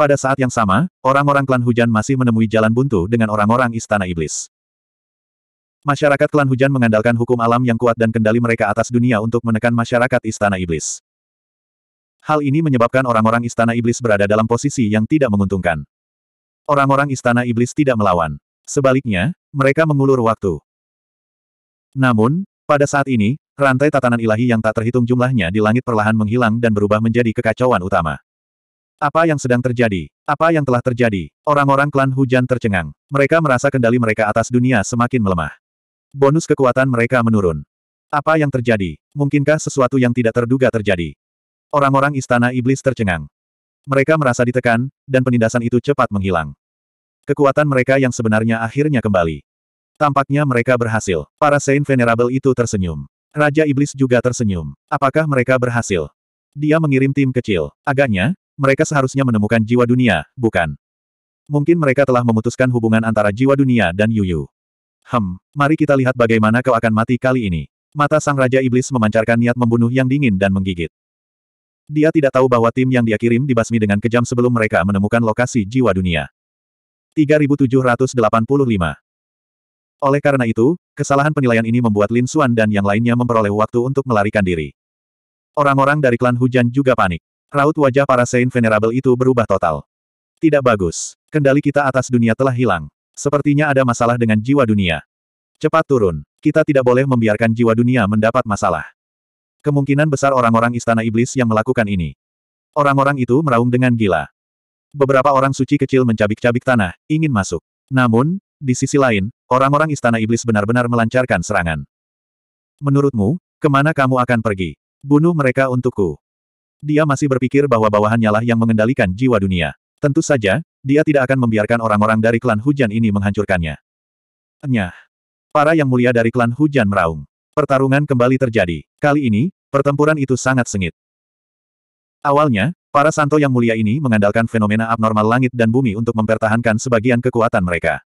Pada saat yang sama, orang-orang klan hujan masih menemui jalan buntu dengan orang-orang istana iblis. Masyarakat klan hujan mengandalkan hukum alam yang kuat dan kendali mereka atas dunia untuk menekan masyarakat istana iblis. Hal ini menyebabkan orang-orang istana iblis berada dalam posisi yang tidak menguntungkan. Orang-orang istana iblis tidak melawan. Sebaliknya, mereka mengulur waktu. Namun, pada saat ini, rantai tatanan ilahi yang tak terhitung jumlahnya di langit perlahan menghilang dan berubah menjadi kekacauan utama. Apa yang sedang terjadi? Apa yang telah terjadi? Orang-orang klan hujan tercengang. Mereka merasa kendali mereka atas dunia semakin melemah. Bonus kekuatan mereka menurun. Apa yang terjadi? Mungkinkah sesuatu yang tidak terduga terjadi? Orang-orang istana iblis tercengang. Mereka merasa ditekan, dan penindasan itu cepat menghilang. Kekuatan mereka yang sebenarnya akhirnya kembali. Tampaknya mereka berhasil. Para Saint Venerable itu tersenyum. Raja Iblis juga tersenyum. Apakah mereka berhasil? Dia mengirim tim kecil. Agaknya, mereka seharusnya menemukan jiwa dunia, bukan? Mungkin mereka telah memutuskan hubungan antara jiwa dunia dan Yuyu. Hem, mari kita lihat bagaimana kau akan mati kali ini. Mata Sang Raja Iblis memancarkan niat membunuh yang dingin dan menggigit. Dia tidak tahu bahwa tim yang dia kirim dibasmi dengan kejam sebelum mereka menemukan lokasi jiwa dunia. 3785 oleh karena itu, kesalahan penilaian ini membuat Lin Xuan dan yang lainnya memperoleh waktu untuk melarikan diri. Orang-orang dari klan hujan juga panik. Raut wajah para Saint Venerable itu berubah total. Tidak bagus. Kendali kita atas dunia telah hilang. Sepertinya ada masalah dengan jiwa dunia. Cepat turun. Kita tidak boleh membiarkan jiwa dunia mendapat masalah. Kemungkinan besar orang-orang istana iblis yang melakukan ini. Orang-orang itu meraung dengan gila. Beberapa orang suci kecil mencabik-cabik tanah, ingin masuk. Namun, di sisi lain, orang-orang istana iblis benar-benar melancarkan serangan. Menurutmu, kemana kamu akan pergi? Bunuh mereka untukku. Dia masih berpikir bahwa bawahannya lah yang mengendalikan jiwa dunia. Tentu saja, dia tidak akan membiarkan orang-orang dari klan hujan ini menghancurkannya. Nyah. Para yang mulia dari klan hujan meraung. Pertarungan kembali terjadi. Kali ini, pertempuran itu sangat sengit. Awalnya, para santo yang mulia ini mengandalkan fenomena abnormal langit dan bumi untuk mempertahankan sebagian kekuatan mereka.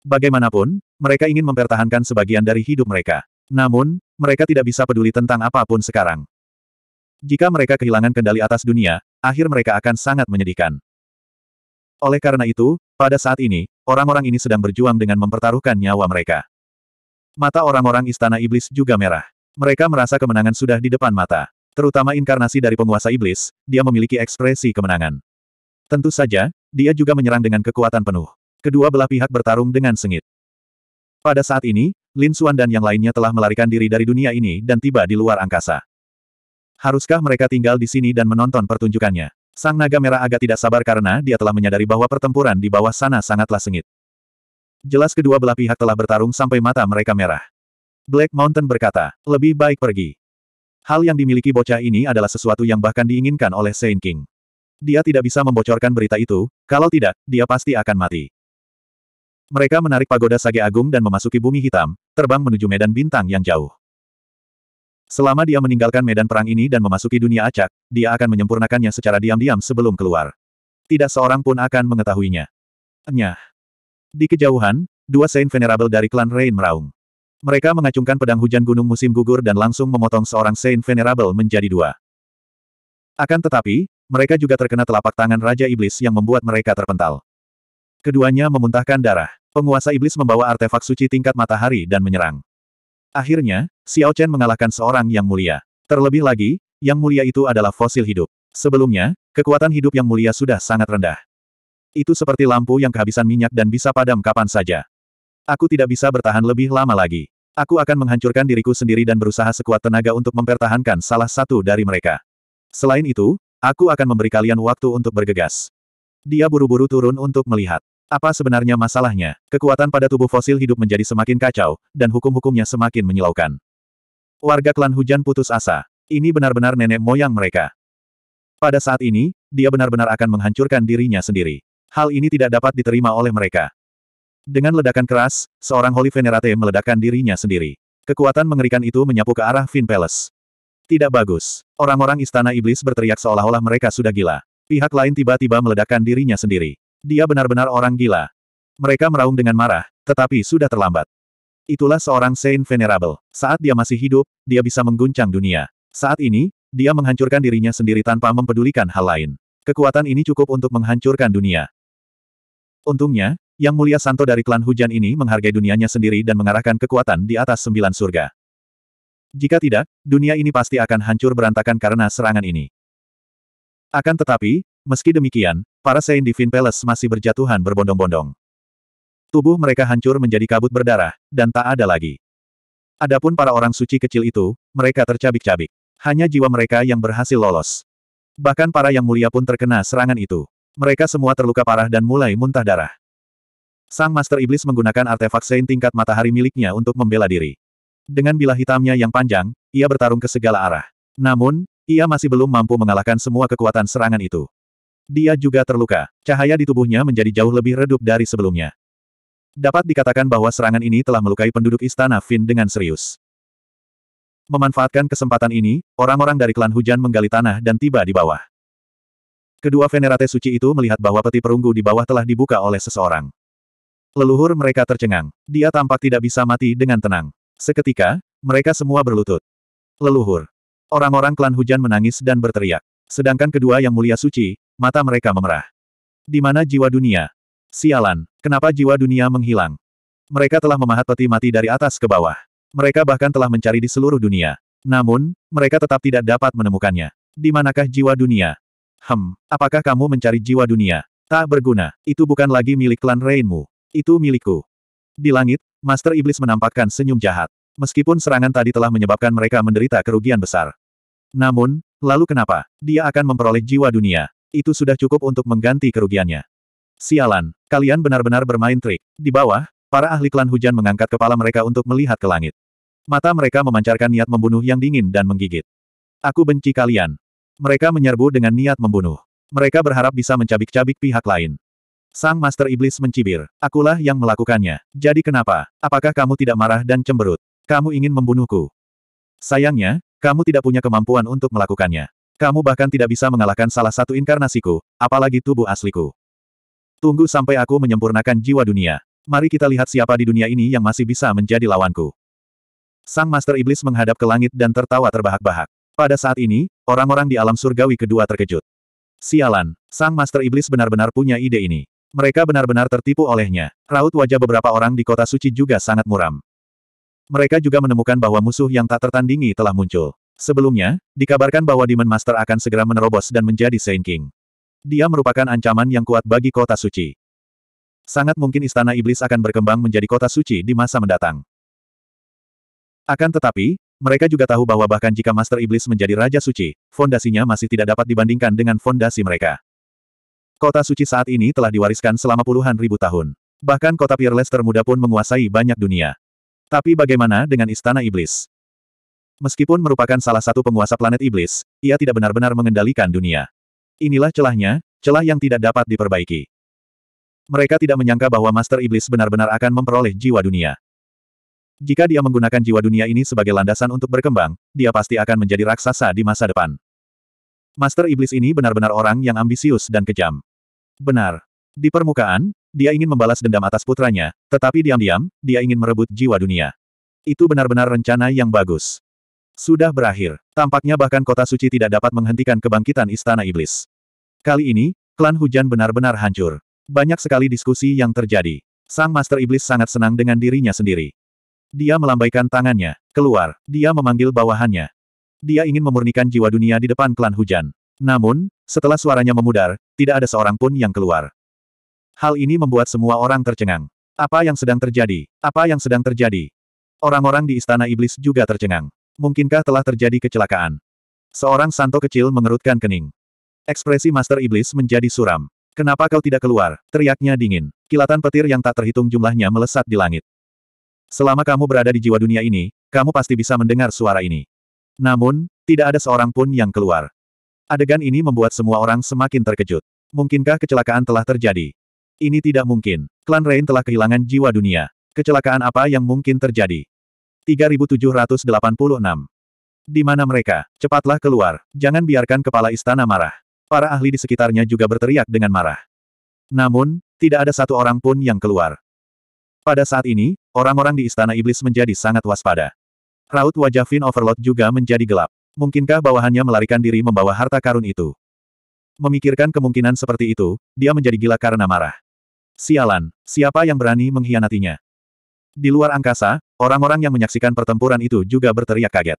Bagaimanapun, mereka ingin mempertahankan sebagian dari hidup mereka. Namun, mereka tidak bisa peduli tentang apapun sekarang. Jika mereka kehilangan kendali atas dunia, akhir mereka akan sangat menyedihkan. Oleh karena itu, pada saat ini, orang-orang ini sedang berjuang dengan mempertaruhkan nyawa mereka. Mata orang-orang istana iblis juga merah. Mereka merasa kemenangan sudah di depan mata. Terutama inkarnasi dari penguasa iblis, dia memiliki ekspresi kemenangan. Tentu saja, dia juga menyerang dengan kekuatan penuh. Kedua belah pihak bertarung dengan sengit. Pada saat ini, Lin Xuan dan yang lainnya telah melarikan diri dari dunia ini dan tiba di luar angkasa. Haruskah mereka tinggal di sini dan menonton pertunjukannya? Sang naga merah agak tidak sabar karena dia telah menyadari bahwa pertempuran di bawah sana sangatlah sengit. Jelas kedua belah pihak telah bertarung sampai mata mereka merah. Black Mountain berkata, lebih baik pergi. Hal yang dimiliki bocah ini adalah sesuatu yang bahkan diinginkan oleh Saint King. Dia tidak bisa membocorkan berita itu, kalau tidak, dia pasti akan mati. Mereka menarik pagoda Sage Agung dan memasuki bumi hitam, terbang menuju medan bintang yang jauh. Selama dia meninggalkan medan perang ini dan memasuki dunia acak, dia akan menyempurnakannya secara diam-diam sebelum keluar. Tidak seorang pun akan mengetahuinya. Nyah. Di kejauhan, dua Saint Venerable dari klan Rain meraung. Mereka mengacungkan pedang hujan gunung musim gugur dan langsung memotong seorang Saint Venerable menjadi dua. Akan tetapi, mereka juga terkena telapak tangan Raja Iblis yang membuat mereka terpental. Keduanya memuntahkan darah. Penguasa iblis membawa artefak suci tingkat matahari dan menyerang. Akhirnya, Xiao Chen mengalahkan seorang yang mulia. Terlebih lagi, yang mulia itu adalah fosil hidup. Sebelumnya, kekuatan hidup yang mulia sudah sangat rendah. Itu seperti lampu yang kehabisan minyak dan bisa padam kapan saja. Aku tidak bisa bertahan lebih lama lagi. Aku akan menghancurkan diriku sendiri dan berusaha sekuat tenaga untuk mempertahankan salah satu dari mereka. Selain itu, aku akan memberi kalian waktu untuk bergegas. Dia buru-buru turun untuk melihat. Apa sebenarnya masalahnya? Kekuatan pada tubuh fosil hidup menjadi semakin kacau, dan hukum-hukumnya semakin menyilaukan. Warga klan hujan putus asa. Ini benar-benar nenek moyang mereka. Pada saat ini, dia benar-benar akan menghancurkan dirinya sendiri. Hal ini tidak dapat diterima oleh mereka. Dengan ledakan keras, seorang Holy Venerate meledakkan dirinya sendiri. Kekuatan mengerikan itu menyapu ke arah Vin Palace. Tidak bagus. Orang-orang istana iblis berteriak seolah-olah mereka sudah gila. Pihak lain tiba-tiba meledakkan dirinya sendiri. Dia benar-benar orang gila. Mereka meraung dengan marah, tetapi sudah terlambat. Itulah seorang Saint Venerable. Saat dia masih hidup, dia bisa mengguncang dunia. Saat ini, dia menghancurkan dirinya sendiri tanpa mempedulikan hal lain. Kekuatan ini cukup untuk menghancurkan dunia. Untungnya, Yang Mulia Santo dari klan hujan ini menghargai dunianya sendiri dan mengarahkan kekuatan di atas sembilan surga. Jika tidak, dunia ini pasti akan hancur berantakan karena serangan ini. Akan tetapi, Meski demikian, para Saint Divine Palace masih berjatuhan berbondong-bondong. Tubuh mereka hancur menjadi kabut berdarah, dan tak ada lagi. Adapun para orang suci kecil itu, mereka tercabik-cabik. Hanya jiwa mereka yang berhasil lolos. Bahkan para yang mulia pun terkena serangan itu. Mereka semua terluka parah dan mulai muntah darah. Sang Master Iblis menggunakan artefak Saint tingkat matahari miliknya untuk membela diri. Dengan bilah hitamnya yang panjang, ia bertarung ke segala arah. Namun, ia masih belum mampu mengalahkan semua kekuatan serangan itu. Dia juga terluka. Cahaya di tubuhnya menjadi jauh lebih redup dari sebelumnya. Dapat dikatakan bahwa serangan ini telah melukai penduduk istana Finn dengan serius. Memanfaatkan kesempatan ini, orang-orang dari klan hujan menggali tanah dan tiba di bawah. Kedua venerate suci itu melihat bahwa peti perunggu di bawah telah dibuka oleh seseorang. Leluhur mereka tercengang. Dia tampak tidak bisa mati dengan tenang. Seketika, mereka semua berlutut. Leluhur. Orang-orang klan hujan menangis dan berteriak. Sedangkan kedua yang mulia suci, Mata mereka memerah. Di mana jiwa dunia? Sialan, kenapa jiwa dunia menghilang? Mereka telah memahat peti mati dari atas ke bawah. Mereka bahkan telah mencari di seluruh dunia. Namun, mereka tetap tidak dapat menemukannya. Di manakah jiwa dunia? Hem, apakah kamu mencari jiwa dunia? Tak berguna, itu bukan lagi milik klan Rainmu. Itu milikku. Di langit, Master Iblis menampakkan senyum jahat. Meskipun serangan tadi telah menyebabkan mereka menderita kerugian besar. Namun, lalu kenapa? Dia akan memperoleh jiwa dunia. Itu sudah cukup untuk mengganti kerugiannya. Sialan, kalian benar-benar bermain trik. Di bawah, para ahli klan hujan mengangkat kepala mereka untuk melihat ke langit. Mata mereka memancarkan niat membunuh yang dingin dan menggigit. Aku benci kalian. Mereka menyerbu dengan niat membunuh. Mereka berharap bisa mencabik-cabik pihak lain. Sang Master Iblis mencibir. Akulah yang melakukannya. Jadi kenapa? Apakah kamu tidak marah dan cemberut? Kamu ingin membunuhku? Sayangnya, kamu tidak punya kemampuan untuk melakukannya. Kamu bahkan tidak bisa mengalahkan salah satu inkarnasiku, apalagi tubuh asliku. Tunggu sampai aku menyempurnakan jiwa dunia. Mari kita lihat siapa di dunia ini yang masih bisa menjadi lawanku. Sang Master Iblis menghadap ke langit dan tertawa terbahak-bahak. Pada saat ini, orang-orang di alam surgawi kedua terkejut. Sialan, Sang Master Iblis benar-benar punya ide ini. Mereka benar-benar tertipu olehnya. Raut wajah beberapa orang di kota suci juga sangat muram. Mereka juga menemukan bahwa musuh yang tak tertandingi telah muncul. Sebelumnya, dikabarkan bahwa Demon Master akan segera menerobos dan menjadi Saint King. Dia merupakan ancaman yang kuat bagi kota suci. Sangat mungkin Istana Iblis akan berkembang menjadi kota suci di masa mendatang. Akan tetapi, mereka juga tahu bahwa bahkan jika Master Iblis menjadi Raja Suci, fondasinya masih tidak dapat dibandingkan dengan fondasi mereka. Kota suci saat ini telah diwariskan selama puluhan ribu tahun. Bahkan kota Peerless termuda pun menguasai banyak dunia. Tapi bagaimana dengan Istana Iblis? Meskipun merupakan salah satu penguasa planet iblis, ia tidak benar-benar mengendalikan dunia. Inilah celahnya, celah yang tidak dapat diperbaiki. Mereka tidak menyangka bahwa Master Iblis benar-benar akan memperoleh jiwa dunia. Jika dia menggunakan jiwa dunia ini sebagai landasan untuk berkembang, dia pasti akan menjadi raksasa di masa depan. Master Iblis ini benar-benar orang yang ambisius dan kejam. Benar. Di permukaan, dia ingin membalas dendam atas putranya, tetapi diam-diam, dia ingin merebut jiwa dunia. Itu benar-benar rencana yang bagus. Sudah berakhir. Tampaknya bahkan kota suci tidak dapat menghentikan kebangkitan istana iblis. Kali ini, klan hujan benar-benar hancur. Banyak sekali diskusi yang terjadi. Sang Master Iblis sangat senang dengan dirinya sendiri. Dia melambaikan tangannya. Keluar. Dia memanggil bawahannya. Dia ingin memurnikan jiwa dunia di depan klan hujan. Namun, setelah suaranya memudar, tidak ada seorang pun yang keluar. Hal ini membuat semua orang tercengang. Apa yang sedang terjadi? Apa yang sedang terjadi? Orang-orang di istana iblis juga tercengang. Mungkinkah telah terjadi kecelakaan? Seorang santo kecil mengerutkan kening. Ekspresi Master Iblis menjadi suram. Kenapa kau tidak keluar? Teriaknya dingin. Kilatan petir yang tak terhitung jumlahnya melesat di langit. Selama kamu berada di jiwa dunia ini, kamu pasti bisa mendengar suara ini. Namun, tidak ada seorang pun yang keluar. Adegan ini membuat semua orang semakin terkejut. Mungkinkah kecelakaan telah terjadi? Ini tidak mungkin. Klan Rain telah kehilangan jiwa dunia. Kecelakaan apa yang mungkin terjadi? 3786. Di mana mereka? Cepatlah keluar. Jangan biarkan kepala istana marah. Para ahli di sekitarnya juga berteriak dengan marah. Namun, tidak ada satu orang pun yang keluar. Pada saat ini, orang-orang di istana iblis menjadi sangat waspada. Raut wajah Finn Overlord juga menjadi gelap. Mungkinkah bawahannya melarikan diri membawa harta karun itu? Memikirkan kemungkinan seperti itu, dia menjadi gila karena marah. Sialan, siapa yang berani mengkhianatinya? Di luar angkasa, Orang-orang yang menyaksikan pertempuran itu juga berteriak kaget.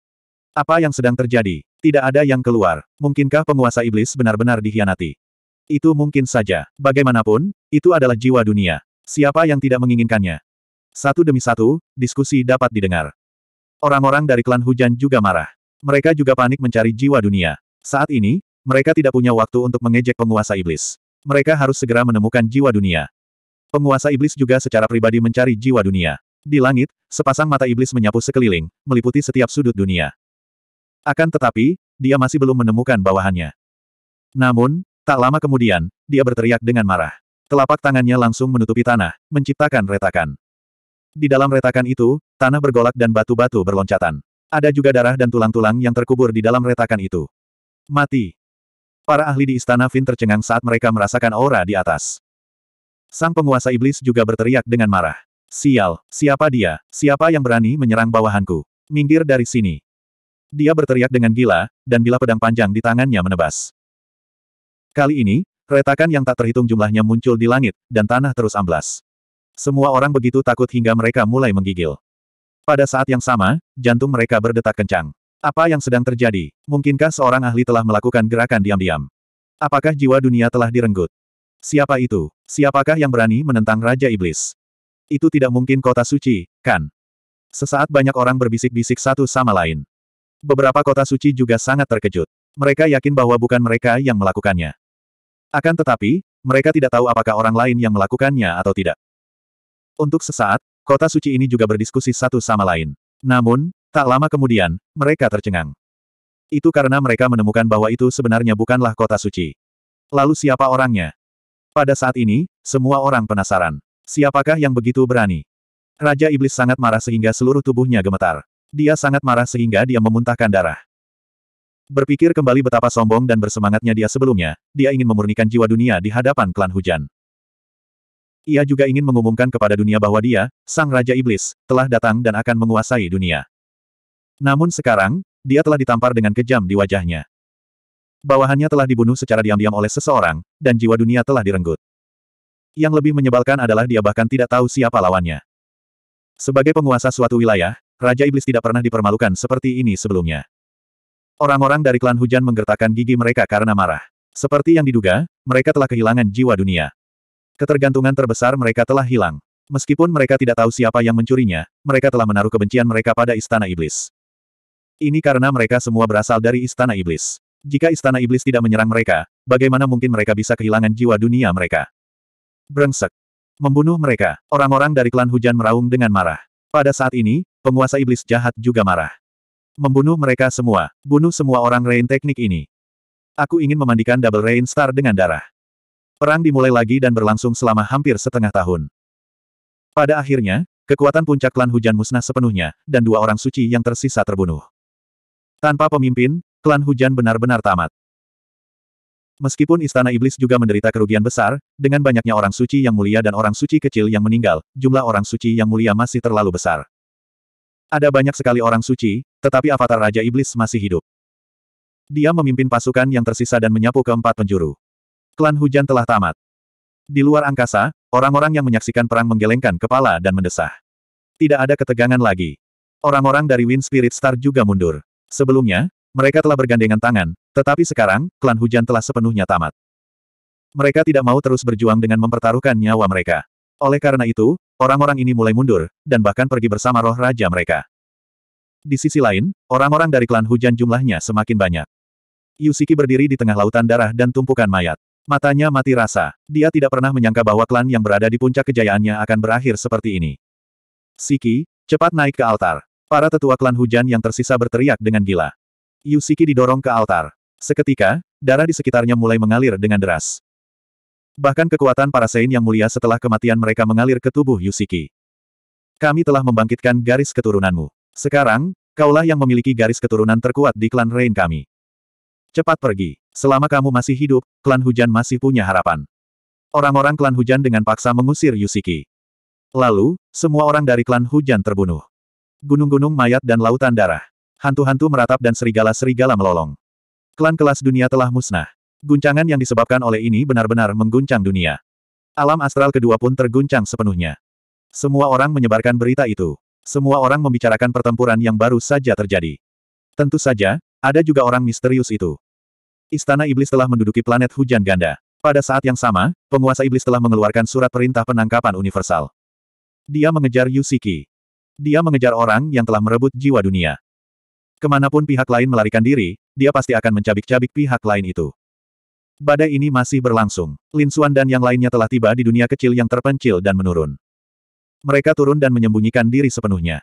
Apa yang sedang terjadi? Tidak ada yang keluar. Mungkinkah penguasa iblis benar-benar dikhianati? Itu mungkin saja. Bagaimanapun, itu adalah jiwa dunia. Siapa yang tidak menginginkannya? Satu demi satu, diskusi dapat didengar. Orang-orang dari klan hujan juga marah. Mereka juga panik mencari jiwa dunia. Saat ini, mereka tidak punya waktu untuk mengejek penguasa iblis. Mereka harus segera menemukan jiwa dunia. Penguasa iblis juga secara pribadi mencari jiwa dunia. Di langit, sepasang mata iblis menyapu sekeliling, meliputi setiap sudut dunia. Akan tetapi, dia masih belum menemukan bawahannya. Namun, tak lama kemudian, dia berteriak dengan marah. Telapak tangannya langsung menutupi tanah, menciptakan retakan. Di dalam retakan itu, tanah bergolak dan batu-batu berloncatan. Ada juga darah dan tulang-tulang yang terkubur di dalam retakan itu. Mati. Para ahli di istana Vin tercengang saat mereka merasakan aura di atas. Sang penguasa iblis juga berteriak dengan marah. Sial, siapa dia? Siapa yang berani menyerang bawahanku? Minggir dari sini. Dia berteriak dengan gila, dan bila pedang panjang di tangannya menebas. Kali ini, retakan yang tak terhitung jumlahnya muncul di langit, dan tanah terus amblas. Semua orang begitu takut hingga mereka mulai menggigil. Pada saat yang sama, jantung mereka berdetak kencang. Apa yang sedang terjadi? Mungkinkah seorang ahli telah melakukan gerakan diam-diam? Apakah jiwa dunia telah direnggut? Siapa itu? Siapakah yang berani menentang Raja Iblis? Itu tidak mungkin kota suci, kan? Sesaat banyak orang berbisik-bisik satu sama lain. Beberapa kota suci juga sangat terkejut. Mereka yakin bahwa bukan mereka yang melakukannya. Akan tetapi, mereka tidak tahu apakah orang lain yang melakukannya atau tidak. Untuk sesaat, kota suci ini juga berdiskusi satu sama lain. Namun, tak lama kemudian, mereka tercengang. Itu karena mereka menemukan bahwa itu sebenarnya bukanlah kota suci. Lalu siapa orangnya? Pada saat ini, semua orang penasaran. Siapakah yang begitu berani? Raja Iblis sangat marah sehingga seluruh tubuhnya gemetar. Dia sangat marah sehingga dia memuntahkan darah. Berpikir kembali betapa sombong dan bersemangatnya dia sebelumnya, dia ingin memurnikan jiwa dunia di hadapan klan hujan. Ia juga ingin mengumumkan kepada dunia bahwa dia, sang Raja Iblis, telah datang dan akan menguasai dunia. Namun sekarang, dia telah ditampar dengan kejam di wajahnya. Bawahannya telah dibunuh secara diam-diam oleh seseorang, dan jiwa dunia telah direnggut. Yang lebih menyebalkan adalah dia bahkan tidak tahu siapa lawannya. Sebagai penguasa suatu wilayah, Raja Iblis tidak pernah dipermalukan seperti ini sebelumnya. Orang-orang dari klan hujan menggertakkan gigi mereka karena marah. Seperti yang diduga, mereka telah kehilangan jiwa dunia. Ketergantungan terbesar mereka telah hilang. Meskipun mereka tidak tahu siapa yang mencurinya, mereka telah menaruh kebencian mereka pada Istana Iblis. Ini karena mereka semua berasal dari Istana Iblis. Jika Istana Iblis tidak menyerang mereka, bagaimana mungkin mereka bisa kehilangan jiwa dunia mereka? Brengsek. Membunuh mereka, orang-orang dari klan hujan meraung dengan marah. Pada saat ini, penguasa iblis jahat juga marah. Membunuh mereka semua, bunuh semua orang Rain teknik ini. Aku ingin memandikan double Rain Star dengan darah. Perang dimulai lagi dan berlangsung selama hampir setengah tahun. Pada akhirnya, kekuatan puncak klan hujan musnah sepenuhnya, dan dua orang suci yang tersisa terbunuh. Tanpa pemimpin, klan hujan benar-benar tamat. Meskipun Istana Iblis juga menderita kerugian besar, dengan banyaknya orang suci yang mulia dan orang suci kecil yang meninggal, jumlah orang suci yang mulia masih terlalu besar. Ada banyak sekali orang suci, tetapi avatar Raja Iblis masih hidup. Dia memimpin pasukan yang tersisa dan menyapu keempat penjuru. Klan hujan telah tamat. Di luar angkasa, orang-orang yang menyaksikan perang menggelengkan kepala dan mendesah. Tidak ada ketegangan lagi. Orang-orang dari Wind Spirit Star juga mundur. Sebelumnya, mereka telah bergandengan tangan, tetapi sekarang, klan hujan telah sepenuhnya tamat. Mereka tidak mau terus berjuang dengan mempertaruhkan nyawa mereka. Oleh karena itu, orang-orang ini mulai mundur, dan bahkan pergi bersama roh raja mereka. Di sisi lain, orang-orang dari klan hujan jumlahnya semakin banyak. Yusiki berdiri di tengah lautan darah dan tumpukan mayat. Matanya mati rasa. Dia tidak pernah menyangka bahwa klan yang berada di puncak kejayaannya akan berakhir seperti ini. Siki, cepat naik ke altar. Para tetua klan hujan yang tersisa berteriak dengan gila. Yusiki didorong ke altar. Seketika, darah di sekitarnya mulai mengalir dengan deras. Bahkan kekuatan para Sein yang mulia setelah kematian mereka mengalir ke tubuh Yusiki. Kami telah membangkitkan garis keturunanmu. Sekarang, kaulah yang memiliki garis keturunan terkuat di klan Rain kami. Cepat pergi. Selama kamu masih hidup, klan hujan masih punya harapan. Orang-orang klan hujan dengan paksa mengusir Yusiki. Lalu, semua orang dari klan hujan terbunuh. Gunung-gunung mayat dan lautan darah. Hantu-hantu meratap dan serigala-serigala melolong. Klan kelas dunia telah musnah. Guncangan yang disebabkan oleh ini benar-benar mengguncang dunia. Alam astral kedua pun terguncang sepenuhnya. Semua orang menyebarkan berita itu. Semua orang membicarakan pertempuran yang baru saja terjadi. Tentu saja, ada juga orang misterius itu. Istana Iblis telah menduduki planet hujan ganda. Pada saat yang sama, penguasa Iblis telah mengeluarkan surat perintah penangkapan universal. Dia mengejar Yusiki. Dia mengejar orang yang telah merebut jiwa dunia. Kemanapun pihak lain melarikan diri, dia pasti akan mencabik-cabik pihak lain itu. Badai ini masih berlangsung. Lin Xuan dan yang lainnya telah tiba di dunia kecil yang terpencil dan menurun. Mereka turun dan menyembunyikan diri sepenuhnya.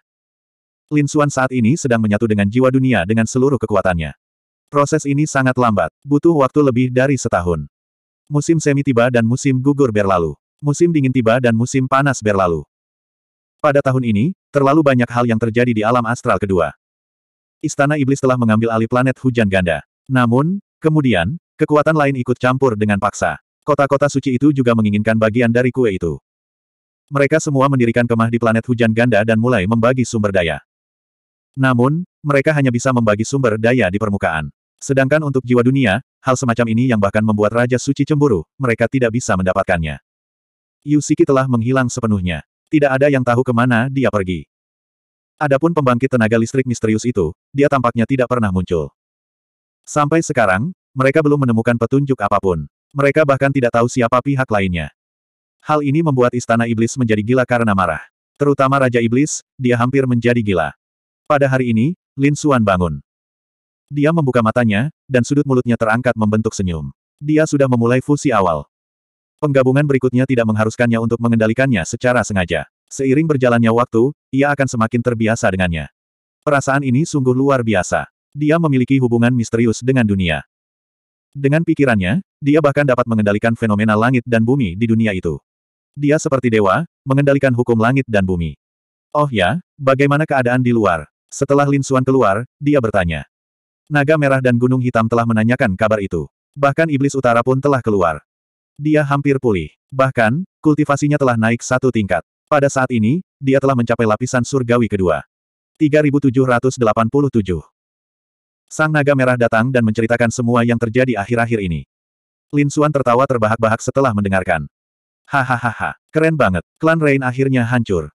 Lin Xuan saat ini sedang menyatu dengan jiwa dunia dengan seluruh kekuatannya. Proses ini sangat lambat, butuh waktu lebih dari setahun. Musim semi tiba dan musim gugur berlalu. Musim dingin tiba dan musim panas berlalu. Pada tahun ini, terlalu banyak hal yang terjadi di alam astral kedua. Istana Iblis telah mengambil alih planet hujan ganda. Namun, kemudian, kekuatan lain ikut campur dengan paksa. Kota-kota suci itu juga menginginkan bagian dari kue itu. Mereka semua mendirikan kemah di planet hujan ganda dan mulai membagi sumber daya. Namun, mereka hanya bisa membagi sumber daya di permukaan. Sedangkan untuk jiwa dunia, hal semacam ini yang bahkan membuat Raja Suci cemburu, mereka tidak bisa mendapatkannya. Yusiki telah menghilang sepenuhnya. Tidak ada yang tahu kemana dia pergi. Adapun pembangkit tenaga listrik misterius itu, dia tampaknya tidak pernah muncul. Sampai sekarang, mereka belum menemukan petunjuk apapun. Mereka bahkan tidak tahu siapa pihak lainnya. Hal ini membuat Istana Iblis menjadi gila karena marah. Terutama Raja Iblis, dia hampir menjadi gila. Pada hari ini, Lin Suan bangun. Dia membuka matanya, dan sudut mulutnya terangkat membentuk senyum. Dia sudah memulai fusi awal. Penggabungan berikutnya tidak mengharuskannya untuk mengendalikannya secara sengaja. Seiring berjalannya waktu, ia akan semakin terbiasa dengannya. Perasaan ini sungguh luar biasa. Dia memiliki hubungan misterius dengan dunia. Dengan pikirannya, dia bahkan dapat mengendalikan fenomena langit dan bumi di dunia itu. Dia seperti dewa, mengendalikan hukum langit dan bumi. Oh ya, bagaimana keadaan di luar? Setelah Lin Xuan keluar, dia bertanya. Naga Merah dan Gunung Hitam telah menanyakan kabar itu. Bahkan Iblis Utara pun telah keluar. Dia hampir pulih. Bahkan, kultivasinya telah naik satu tingkat. Pada saat ini, dia telah mencapai lapisan surgawi kedua. 3787. Sang naga merah datang dan menceritakan semua yang terjadi akhir-akhir ini. Lin Suan tertawa terbahak-bahak setelah mendengarkan. Hahaha, keren banget. Klan Rain akhirnya hancur.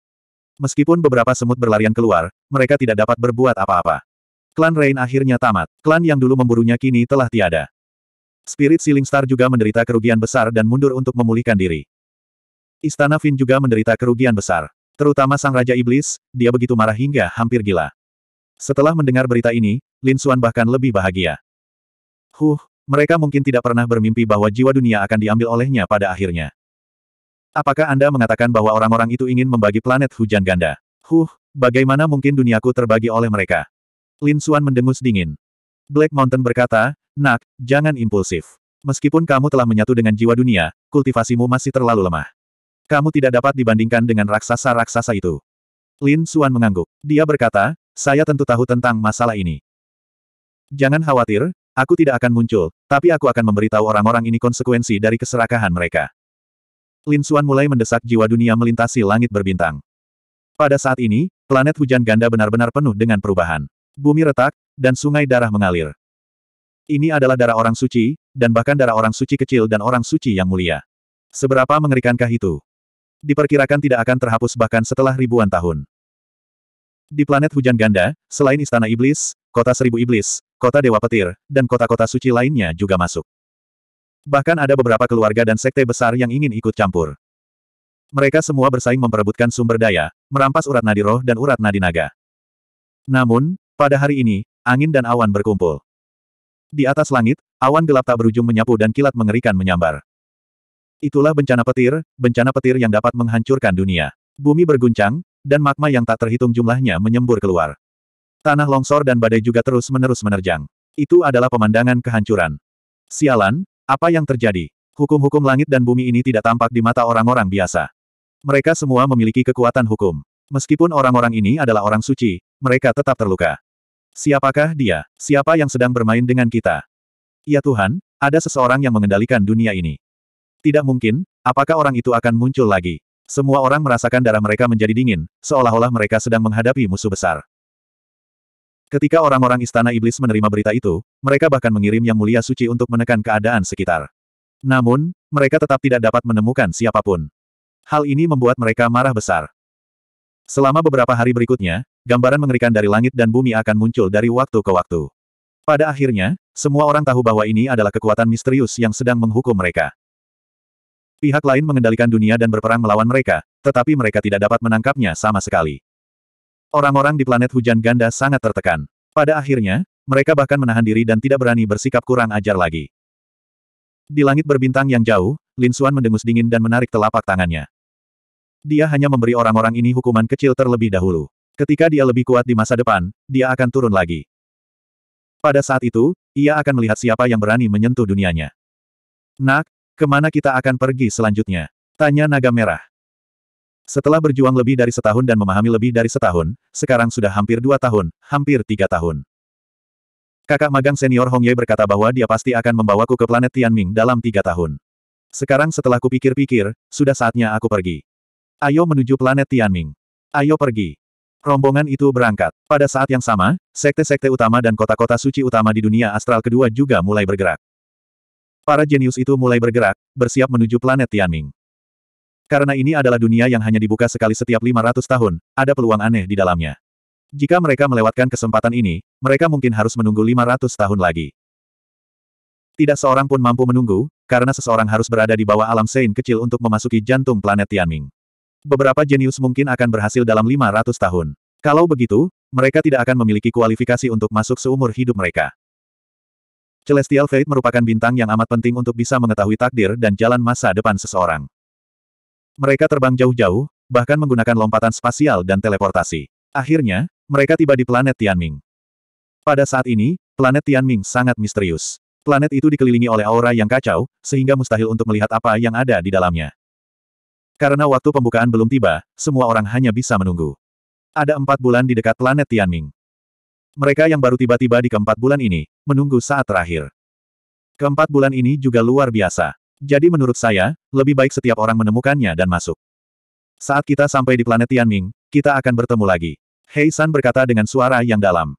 Meskipun beberapa semut berlarian keluar, mereka tidak dapat berbuat apa-apa. Klan Rain akhirnya tamat. Klan yang dulu memburunya kini telah tiada. Spirit Siling Star juga menderita kerugian besar dan mundur untuk memulihkan diri. Istana Fin juga menderita kerugian besar. Terutama Sang Raja Iblis, dia begitu marah hingga hampir gila. Setelah mendengar berita ini, Lin Xuan bahkan lebih bahagia. Huh, mereka mungkin tidak pernah bermimpi bahwa jiwa dunia akan diambil olehnya pada akhirnya. Apakah Anda mengatakan bahwa orang-orang itu ingin membagi planet hujan ganda? Huh, bagaimana mungkin duniaku terbagi oleh mereka? Lin Xuan mendengus dingin. Black Mountain berkata, Nak, jangan impulsif. Meskipun kamu telah menyatu dengan jiwa dunia, kultivasimu masih terlalu lemah. Kamu tidak dapat dibandingkan dengan raksasa-raksasa itu. Lin Suan mengangguk. Dia berkata, saya tentu tahu tentang masalah ini. Jangan khawatir, aku tidak akan muncul, tapi aku akan memberitahu orang-orang ini konsekuensi dari keserakahan mereka. Lin Suan mulai mendesak jiwa dunia melintasi langit berbintang. Pada saat ini, planet hujan ganda benar-benar penuh dengan perubahan. Bumi retak, dan sungai darah mengalir. Ini adalah darah orang suci, dan bahkan darah orang suci kecil dan orang suci yang mulia. Seberapa mengerikankah itu? diperkirakan tidak akan terhapus bahkan setelah ribuan tahun. Di planet hujan ganda, selain Istana Iblis, Kota Seribu Iblis, Kota Dewa Petir, dan kota-kota suci lainnya juga masuk. Bahkan ada beberapa keluarga dan sekte besar yang ingin ikut campur. Mereka semua bersaing memperebutkan sumber daya, merampas urat nadi roh dan urat nadi naga. Namun, pada hari ini, angin dan awan berkumpul. Di atas langit, awan gelap tak berujung menyapu dan kilat mengerikan menyambar. Itulah bencana petir, bencana petir yang dapat menghancurkan dunia. Bumi berguncang, dan magma yang tak terhitung jumlahnya menyembur keluar. Tanah longsor dan badai juga terus-menerus menerjang. Itu adalah pemandangan kehancuran. Sialan, apa yang terjadi? Hukum-hukum langit dan bumi ini tidak tampak di mata orang-orang biasa. Mereka semua memiliki kekuatan hukum. Meskipun orang-orang ini adalah orang suci, mereka tetap terluka. Siapakah dia? Siapa yang sedang bermain dengan kita? Ya Tuhan, ada seseorang yang mengendalikan dunia ini. Tidak mungkin, apakah orang itu akan muncul lagi? Semua orang merasakan darah mereka menjadi dingin, seolah-olah mereka sedang menghadapi musuh besar. Ketika orang-orang Istana Iblis menerima berita itu, mereka bahkan mengirim Yang Mulia Suci untuk menekan keadaan sekitar. Namun, mereka tetap tidak dapat menemukan siapapun. Hal ini membuat mereka marah besar. Selama beberapa hari berikutnya, gambaran mengerikan dari langit dan bumi akan muncul dari waktu ke waktu. Pada akhirnya, semua orang tahu bahwa ini adalah kekuatan misterius yang sedang menghukum mereka. Pihak lain mengendalikan dunia dan berperang melawan mereka, tetapi mereka tidak dapat menangkapnya sama sekali. Orang-orang di planet hujan ganda sangat tertekan. Pada akhirnya, mereka bahkan menahan diri dan tidak berani bersikap kurang ajar lagi. Di langit berbintang yang jauh, Lin Suan mendengus dingin dan menarik telapak tangannya. Dia hanya memberi orang-orang ini hukuman kecil terlebih dahulu. Ketika dia lebih kuat di masa depan, dia akan turun lagi. Pada saat itu, ia akan melihat siapa yang berani menyentuh dunianya. Nak, Kemana kita akan pergi selanjutnya? Tanya naga merah. Setelah berjuang lebih dari setahun dan memahami lebih dari setahun, sekarang sudah hampir dua tahun, hampir tiga tahun. Kakak magang senior Hong Ye berkata bahwa dia pasti akan membawaku ke planet Tianming dalam tiga tahun. Sekarang setelah kupikir-pikir, sudah saatnya aku pergi. Ayo menuju planet Tianming. Ayo pergi. Rombongan itu berangkat. Pada saat yang sama, sekte-sekte utama dan kota-kota suci utama di dunia astral kedua juga mulai bergerak. Para jenius itu mulai bergerak, bersiap menuju planet Tianming. Karena ini adalah dunia yang hanya dibuka sekali setiap 500 tahun, ada peluang aneh di dalamnya. Jika mereka melewatkan kesempatan ini, mereka mungkin harus menunggu 500 tahun lagi. Tidak seorang pun mampu menunggu, karena seseorang harus berada di bawah alam sein kecil untuk memasuki jantung planet Tianming. Beberapa jenius mungkin akan berhasil dalam 500 tahun. Kalau begitu, mereka tidak akan memiliki kualifikasi untuk masuk seumur hidup mereka. Celestial Fate merupakan bintang yang amat penting untuk bisa mengetahui takdir dan jalan masa depan seseorang. Mereka terbang jauh-jauh, bahkan menggunakan lompatan spasial dan teleportasi. Akhirnya, mereka tiba di planet Tianming. Pada saat ini, planet Tianming sangat misterius. Planet itu dikelilingi oleh aura yang kacau, sehingga mustahil untuk melihat apa yang ada di dalamnya. Karena waktu pembukaan belum tiba, semua orang hanya bisa menunggu. Ada empat bulan di dekat planet Tianming. Mereka yang baru tiba-tiba di keempat bulan ini, menunggu saat terakhir. Keempat bulan ini juga luar biasa. Jadi menurut saya, lebih baik setiap orang menemukannya dan masuk. Saat kita sampai di planet Tianming, kita akan bertemu lagi. Hei San berkata dengan suara yang dalam.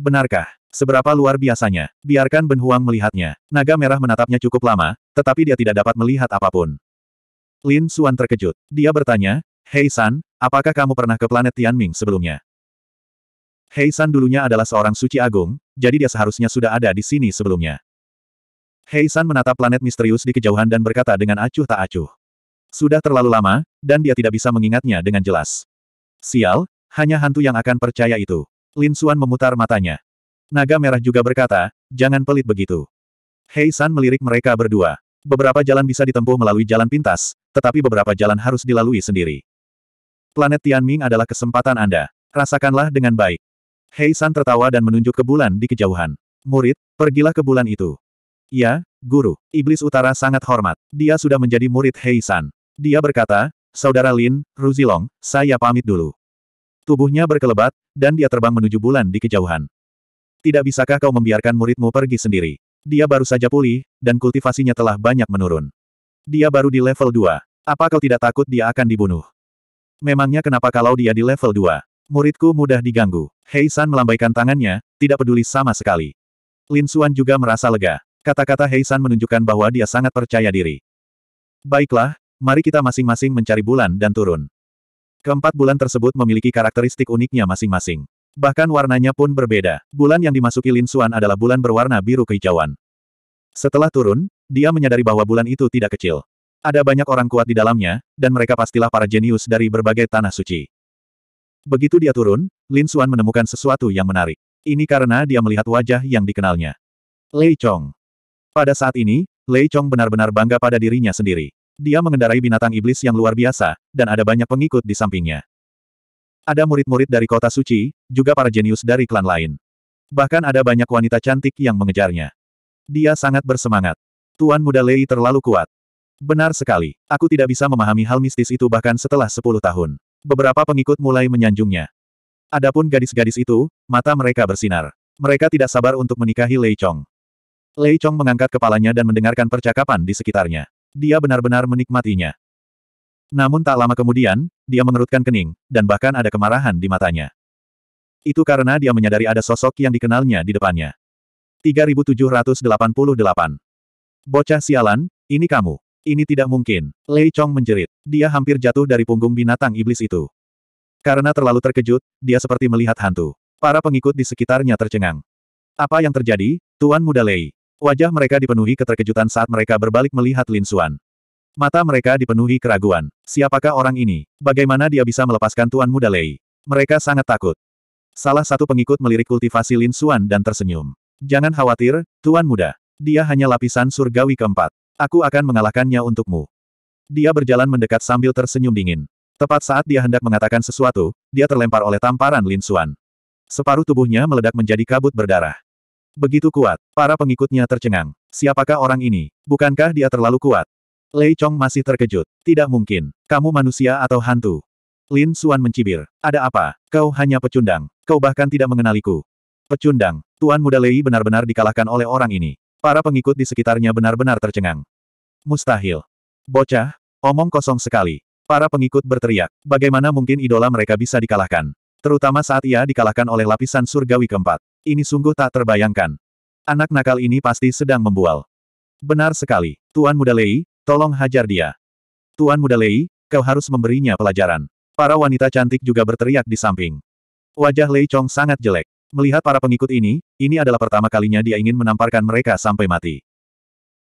Benarkah? Seberapa luar biasanya? Biarkan Ben Huang melihatnya. Naga merah menatapnya cukup lama, tetapi dia tidak dapat melihat apapun. Lin Suan terkejut. Dia bertanya, Hei San, apakah kamu pernah ke planet Tianming sebelumnya? Hei San dulunya adalah seorang suci agung, jadi dia seharusnya sudah ada di sini sebelumnya. Hei San menatap planet misterius di kejauhan dan berkata dengan acuh tak acuh. Sudah terlalu lama, dan dia tidak bisa mengingatnya dengan jelas. Sial, hanya hantu yang akan percaya itu. Lin Suan memutar matanya. Naga Merah juga berkata, jangan pelit begitu. Hei San melirik mereka berdua. Beberapa jalan bisa ditempuh melalui jalan pintas, tetapi beberapa jalan harus dilalui sendiri. Planet Tianming adalah kesempatan Anda. Rasakanlah dengan baik. Hei San tertawa dan menunjuk ke bulan di kejauhan. Murid, pergilah ke bulan itu. Ya, Guru, Iblis Utara sangat hormat. Dia sudah menjadi murid Hei San. Dia berkata, Saudara Lin, Ruzilong, saya pamit dulu. Tubuhnya berkelebat, dan dia terbang menuju bulan di kejauhan. Tidak bisakah kau membiarkan muridmu pergi sendiri? Dia baru saja pulih, dan kultivasinya telah banyak menurun. Dia baru di level 2. Apa kau tidak takut dia akan dibunuh? Memangnya kenapa kalau dia di level 2? Muridku mudah diganggu. Hei San melambaikan tangannya, tidak peduli sama sekali. Lin Suan juga merasa lega. Kata-kata Hei San menunjukkan bahwa dia sangat percaya diri. Baiklah, mari kita masing-masing mencari bulan dan turun. Keempat bulan tersebut memiliki karakteristik uniknya masing-masing. Bahkan warnanya pun berbeda. Bulan yang dimasuki Lin Suan adalah bulan berwarna biru kehijauan. Setelah turun, dia menyadari bahwa bulan itu tidak kecil. Ada banyak orang kuat di dalamnya, dan mereka pastilah para jenius dari berbagai tanah suci. Begitu dia turun, Lin Suan menemukan sesuatu yang menarik. Ini karena dia melihat wajah yang dikenalnya. Lei Chong. Pada saat ini, Lei Chong benar-benar bangga pada dirinya sendiri. Dia mengendarai binatang iblis yang luar biasa, dan ada banyak pengikut di sampingnya. Ada murid-murid dari kota suci, juga para jenius dari klan lain. Bahkan ada banyak wanita cantik yang mengejarnya. Dia sangat bersemangat. Tuan muda Lei terlalu kuat. Benar sekali, aku tidak bisa memahami hal mistis itu bahkan setelah 10 tahun. Beberapa pengikut mulai menyanjungnya. Adapun gadis-gadis itu, mata mereka bersinar. Mereka tidak sabar untuk menikahi Lei Chong. Lei Chong mengangkat kepalanya dan mendengarkan percakapan di sekitarnya. Dia benar-benar menikmatinya. Namun tak lama kemudian, dia mengerutkan kening, dan bahkan ada kemarahan di matanya. Itu karena dia menyadari ada sosok yang dikenalnya di depannya. 3788. Bocah sialan, ini kamu. Ini tidak mungkin. Lei Chong menjerit. Dia hampir jatuh dari punggung binatang iblis itu. Karena terlalu terkejut, dia seperti melihat hantu. Para pengikut di sekitarnya tercengang. Apa yang terjadi, Tuan Muda Lei? Wajah mereka dipenuhi keterkejutan saat mereka berbalik melihat Lin Xuan. Mata mereka dipenuhi keraguan. Siapakah orang ini? Bagaimana dia bisa melepaskan Tuan Muda Lei? Mereka sangat takut. Salah satu pengikut melirik kultivasi Lin Xuan dan tersenyum. Jangan khawatir, Tuan Muda. Dia hanya lapisan surgawi keempat. Aku akan mengalahkannya untukmu. Dia berjalan mendekat sambil tersenyum dingin. Tepat saat dia hendak mengatakan sesuatu, dia terlempar oleh tamparan Lin Xuan. Separuh tubuhnya meledak menjadi kabut berdarah. Begitu kuat, para pengikutnya tercengang. Siapakah orang ini? Bukankah dia terlalu kuat? Lei Chong masih terkejut. Tidak mungkin. Kamu manusia atau hantu? Lin Xuan mencibir. Ada apa? Kau hanya pecundang. Kau bahkan tidak mengenaliku. Pecundang. Tuan muda Lei benar-benar dikalahkan oleh orang ini. Para pengikut di sekitarnya benar-benar tercengang. Mustahil. Bocah, omong kosong sekali. Para pengikut berteriak, bagaimana mungkin idola mereka bisa dikalahkan. Terutama saat ia dikalahkan oleh lapisan surgawi keempat. Ini sungguh tak terbayangkan. Anak nakal ini pasti sedang membual. Benar sekali. Tuan Muda Lei, tolong hajar dia. Tuan Muda Lei, kau harus memberinya pelajaran. Para wanita cantik juga berteriak di samping. Wajah Lei Chong sangat jelek. Melihat para pengikut ini, ini adalah pertama kalinya dia ingin menamparkan mereka sampai mati.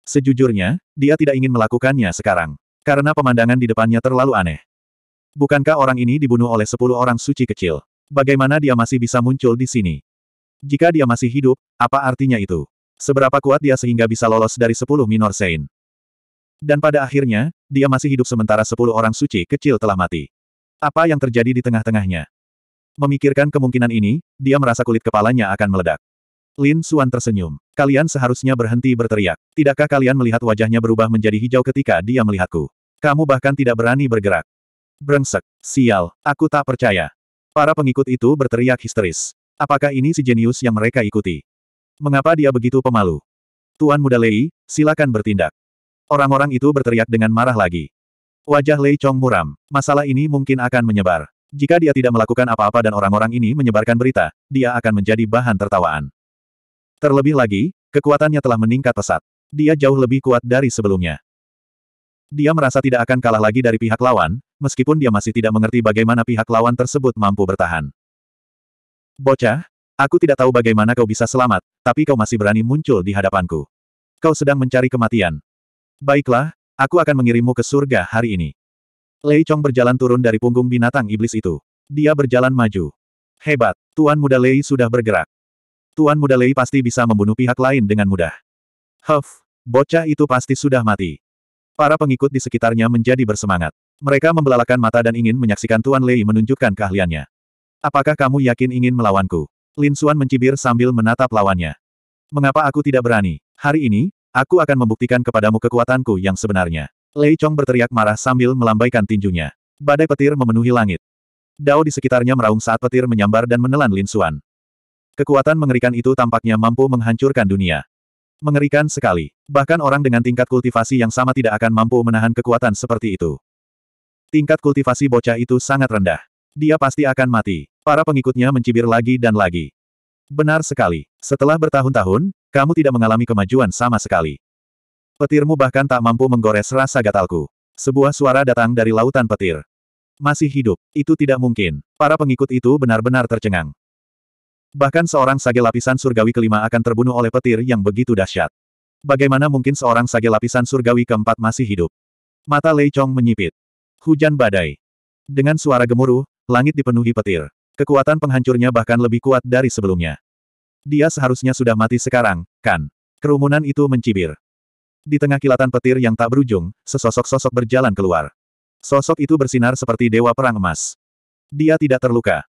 Sejujurnya, dia tidak ingin melakukannya sekarang. Karena pemandangan di depannya terlalu aneh. Bukankah orang ini dibunuh oleh sepuluh orang suci kecil? Bagaimana dia masih bisa muncul di sini? Jika dia masih hidup, apa artinya itu? Seberapa kuat dia sehingga bisa lolos dari sepuluh minor sein? Dan pada akhirnya, dia masih hidup sementara sepuluh orang suci kecil telah mati. Apa yang terjadi di tengah-tengahnya? Memikirkan kemungkinan ini, dia merasa kulit kepalanya akan meledak. Lin Suan tersenyum. Kalian seharusnya berhenti berteriak. Tidakkah kalian melihat wajahnya berubah menjadi hijau ketika dia melihatku? Kamu bahkan tidak berani bergerak. Brengsek. Sial, aku tak percaya. Para pengikut itu berteriak histeris. Apakah ini si jenius yang mereka ikuti? Mengapa dia begitu pemalu? Tuan Muda Lei, silakan bertindak. Orang-orang itu berteriak dengan marah lagi. Wajah Lei Chong muram. Masalah ini mungkin akan menyebar. Jika dia tidak melakukan apa-apa dan orang-orang ini menyebarkan berita, dia akan menjadi bahan tertawaan. Terlebih lagi, kekuatannya telah meningkat pesat. Dia jauh lebih kuat dari sebelumnya. Dia merasa tidak akan kalah lagi dari pihak lawan, meskipun dia masih tidak mengerti bagaimana pihak lawan tersebut mampu bertahan. Bocah, aku tidak tahu bagaimana kau bisa selamat, tapi kau masih berani muncul di hadapanku. Kau sedang mencari kematian. Baiklah, aku akan mengirimmu ke surga hari ini. Lei Chong berjalan turun dari punggung binatang iblis itu. Dia berjalan maju. Hebat, Tuan Muda Lei sudah bergerak. Tuan Muda Lei pasti bisa membunuh pihak lain dengan mudah. Huff, bocah itu pasti sudah mati. Para pengikut di sekitarnya menjadi bersemangat. Mereka membelalakan mata dan ingin menyaksikan Tuan Lei menunjukkan keahliannya. Apakah kamu yakin ingin melawanku? Lin Xuan mencibir sambil menatap lawannya. Mengapa aku tidak berani? Hari ini, aku akan membuktikan kepadamu kekuatanku yang sebenarnya. Lei Chong berteriak marah sambil melambaikan tinjunya. Badai petir memenuhi langit. Dao di sekitarnya meraung saat petir menyambar dan menelan Lin Xuan. Kekuatan mengerikan itu tampaknya mampu menghancurkan dunia. Mengerikan sekali. Bahkan orang dengan tingkat kultivasi yang sama tidak akan mampu menahan kekuatan seperti itu. Tingkat kultivasi bocah itu sangat rendah. Dia pasti akan mati. Para pengikutnya mencibir lagi dan lagi. Benar sekali. Setelah bertahun-tahun, kamu tidak mengalami kemajuan sama sekali. Petirmu bahkan tak mampu menggores rasa gatalku. Sebuah suara datang dari lautan petir. Masih hidup, itu tidak mungkin. Para pengikut itu benar-benar tercengang. Bahkan seorang sage lapisan surgawi kelima akan terbunuh oleh petir yang begitu dahsyat. Bagaimana mungkin seorang sage lapisan surgawi keempat masih hidup? Mata Lei Chong menyipit. Hujan badai. Dengan suara gemuruh, langit dipenuhi petir. Kekuatan penghancurnya bahkan lebih kuat dari sebelumnya. Dia seharusnya sudah mati sekarang, kan? Kerumunan itu mencibir. Di tengah kilatan petir yang tak berujung, sesosok-sosok berjalan keluar. Sosok itu bersinar seperti dewa perang emas. Dia tidak terluka.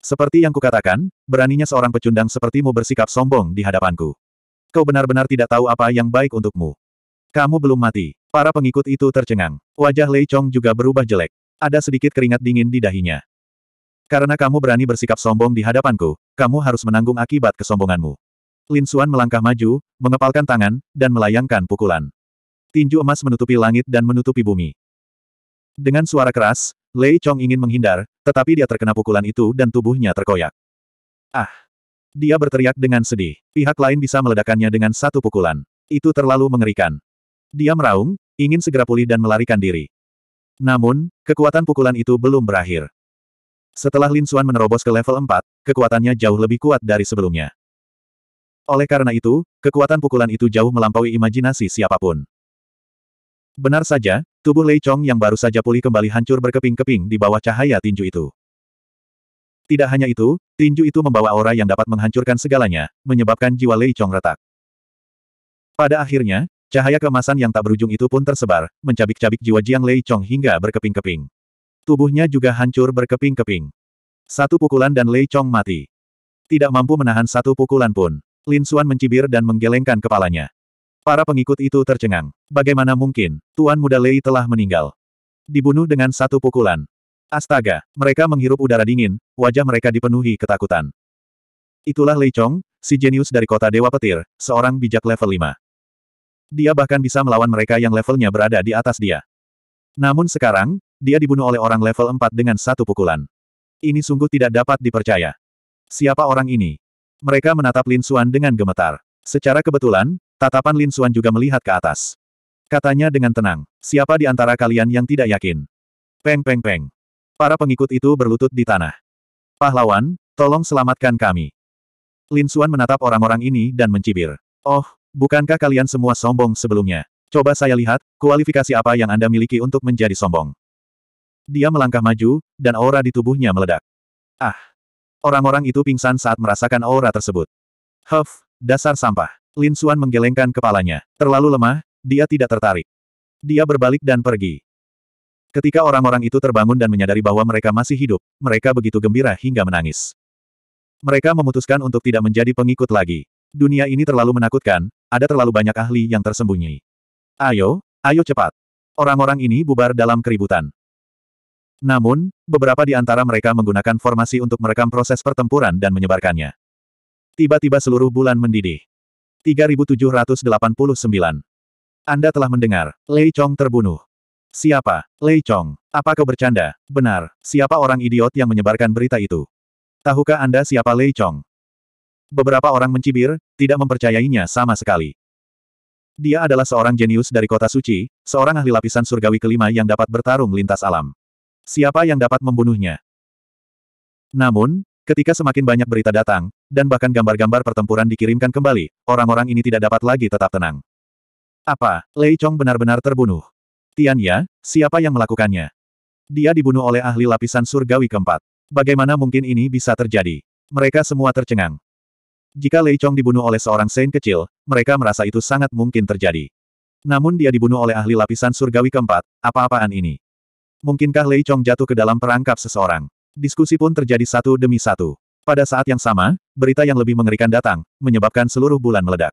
Seperti yang kukatakan, beraninya seorang pecundang sepertimu bersikap sombong di hadapanku. Kau benar-benar tidak tahu apa yang baik untukmu. Kamu belum mati. Para pengikut itu tercengang. Wajah Lei Chong juga berubah jelek. Ada sedikit keringat dingin di dahinya. Karena kamu berani bersikap sombong di hadapanku, kamu harus menanggung akibat kesombonganmu. Lin Xuan melangkah maju, mengepalkan tangan, dan melayangkan pukulan. Tinju emas menutupi langit dan menutupi bumi. Dengan suara keras, Lei Chong ingin menghindar, tetapi dia terkena pukulan itu dan tubuhnya terkoyak. Ah! Dia berteriak dengan sedih. Pihak lain bisa meledakannya dengan satu pukulan. Itu terlalu mengerikan. Dia meraung, ingin segera pulih dan melarikan diri. Namun, kekuatan pukulan itu belum berakhir. Setelah Lin Xuan menerobos ke level 4, kekuatannya jauh lebih kuat dari sebelumnya. Oleh karena itu, kekuatan pukulan itu jauh melampaui imajinasi siapapun. Benar saja, tubuh Lei Chong yang baru saja pulih kembali hancur berkeping-keping di bawah cahaya tinju itu. Tidak hanya itu, tinju itu membawa aura yang dapat menghancurkan segalanya, menyebabkan jiwa Lei Chong retak. Pada akhirnya, cahaya kemasan yang tak berujung itu pun tersebar, mencabik-cabik jiwa Jiang Lei Chong hingga berkeping-keping. Tubuhnya juga hancur berkeping-keping. Satu pukulan dan Lei Chong mati. Tidak mampu menahan satu pukulan pun. Lin Suan mencibir dan menggelengkan kepalanya. Para pengikut itu tercengang. Bagaimana mungkin, Tuan Muda Lei telah meninggal. Dibunuh dengan satu pukulan. Astaga, mereka menghirup udara dingin, wajah mereka dipenuhi ketakutan. Itulah Lei Chong, si jenius dari kota Dewa Petir, seorang bijak level 5. Dia bahkan bisa melawan mereka yang levelnya berada di atas dia. Namun sekarang, dia dibunuh oleh orang level 4 dengan satu pukulan. Ini sungguh tidak dapat dipercaya. Siapa orang ini? Mereka menatap Lin Xuan dengan gemetar. Secara kebetulan, tatapan Lin Xuan juga melihat ke atas. Katanya dengan tenang, siapa di antara kalian yang tidak yakin? Peng peng peng. Para pengikut itu berlutut di tanah. Pahlawan, tolong selamatkan kami. Lin Xuan menatap orang-orang ini dan mencibir. Oh, bukankah kalian semua sombong sebelumnya? Coba saya lihat, kualifikasi apa yang Anda miliki untuk menjadi sombong. Dia melangkah maju, dan aura di tubuhnya meledak. Ah! Orang-orang itu pingsan saat merasakan aura tersebut. Huff, dasar sampah. Lin Suan menggelengkan kepalanya. Terlalu lemah, dia tidak tertarik. Dia berbalik dan pergi. Ketika orang-orang itu terbangun dan menyadari bahwa mereka masih hidup, mereka begitu gembira hingga menangis. Mereka memutuskan untuk tidak menjadi pengikut lagi. Dunia ini terlalu menakutkan, ada terlalu banyak ahli yang tersembunyi. Ayo, ayo cepat. Orang-orang ini bubar dalam keributan. Namun, beberapa di antara mereka menggunakan formasi untuk merekam proses pertempuran dan menyebarkannya. Tiba-tiba seluruh bulan mendidih. 3789. Anda telah mendengar, Lei Chong terbunuh. Siapa? Lei Chong. Apa kau bercanda? Benar, siapa orang idiot yang menyebarkan berita itu? Tahukah Anda siapa Lei Chong? Beberapa orang mencibir, tidak mempercayainya sama sekali. Dia adalah seorang jenius dari kota suci, seorang ahli lapisan surgawi kelima yang dapat bertarung lintas alam. Siapa yang dapat membunuhnya? Namun, ketika semakin banyak berita datang, dan bahkan gambar-gambar pertempuran dikirimkan kembali, orang-orang ini tidak dapat lagi tetap tenang. Apa, Lei Chong benar-benar terbunuh? Tianya, siapa yang melakukannya? Dia dibunuh oleh ahli lapisan surgawi keempat. Bagaimana mungkin ini bisa terjadi? Mereka semua tercengang. Jika Lei Chong dibunuh oleh seorang Saint kecil, mereka merasa itu sangat mungkin terjadi. Namun dia dibunuh oleh ahli lapisan surgawi keempat, apa-apaan ini? Mungkinkah Lei Chong jatuh ke dalam perangkap seseorang? Diskusi pun terjadi satu demi satu. Pada saat yang sama, berita yang lebih mengerikan datang, menyebabkan seluruh bulan meledak.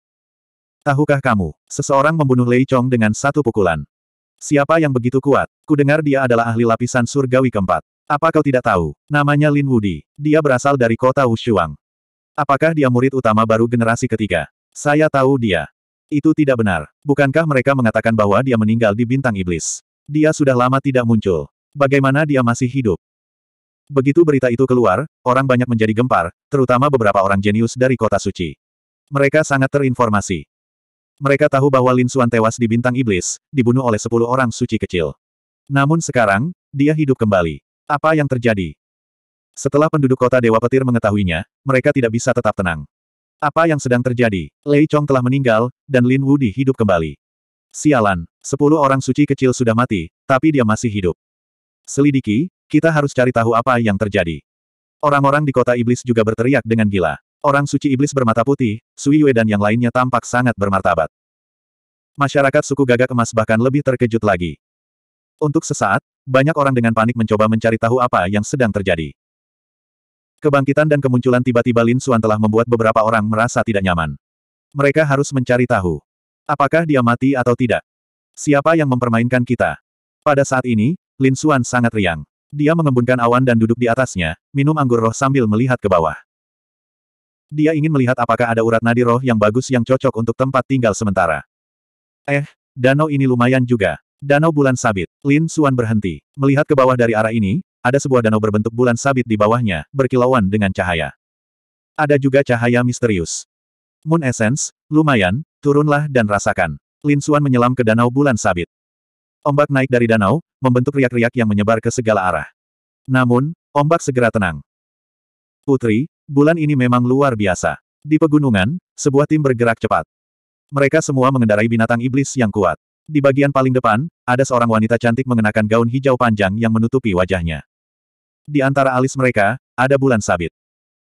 Tahukah kamu, seseorang membunuh Lei Chong dengan satu pukulan. Siapa yang begitu kuat? Kudengar dia adalah ahli lapisan surgawi keempat. Apa kau tidak tahu? Namanya Lin Wudi. Dia berasal dari kota Wushuang. Apakah dia murid utama baru generasi ketiga? Saya tahu dia. Itu tidak benar. Bukankah mereka mengatakan bahwa dia meninggal di bintang iblis? Dia sudah lama tidak muncul. Bagaimana dia masih hidup? Begitu berita itu keluar, orang banyak menjadi gempar, terutama beberapa orang jenius dari kota suci. Mereka sangat terinformasi. Mereka tahu bahwa Lin Xuan tewas di bintang iblis, dibunuh oleh sepuluh orang suci kecil. Namun sekarang, dia hidup kembali. Apa yang terjadi? Setelah penduduk kota Dewa Petir mengetahuinya, mereka tidak bisa tetap tenang. Apa yang sedang terjadi? Lei Chong telah meninggal, dan Lin Wu dihidup kembali. Sialan, sepuluh orang suci kecil sudah mati, tapi dia masih hidup. Selidiki, kita harus cari tahu apa yang terjadi. Orang-orang di kota iblis juga berteriak dengan gila. Orang suci iblis bermata putih, Sui Yue dan yang lainnya tampak sangat bermartabat. Masyarakat suku gagak emas bahkan lebih terkejut lagi. Untuk sesaat, banyak orang dengan panik mencoba mencari tahu apa yang sedang terjadi. Kebangkitan dan kemunculan tiba-tiba Lin Suan telah membuat beberapa orang merasa tidak nyaman. Mereka harus mencari tahu. Apakah dia mati atau tidak? Siapa yang mempermainkan kita? Pada saat ini, Lin Xuan sangat riang. Dia mengembunkan awan dan duduk di atasnya, minum anggur roh sambil melihat ke bawah. Dia ingin melihat apakah ada urat nadi roh yang bagus yang cocok untuk tempat tinggal sementara. Eh, danau ini lumayan juga. Danau bulan sabit. Lin Xuan berhenti. Melihat ke bawah dari arah ini, ada sebuah danau berbentuk bulan sabit di bawahnya, berkilauan dengan cahaya. Ada juga cahaya misterius. Moon Essence, lumayan, Turunlah dan rasakan. Lin Xuan menyelam ke danau bulan sabit. Ombak naik dari danau, membentuk riak-riak yang menyebar ke segala arah. Namun, ombak segera tenang. Putri, bulan ini memang luar biasa. Di pegunungan, sebuah tim bergerak cepat. Mereka semua mengendarai binatang iblis yang kuat. Di bagian paling depan, ada seorang wanita cantik mengenakan gaun hijau panjang yang menutupi wajahnya. Di antara alis mereka, ada bulan sabit.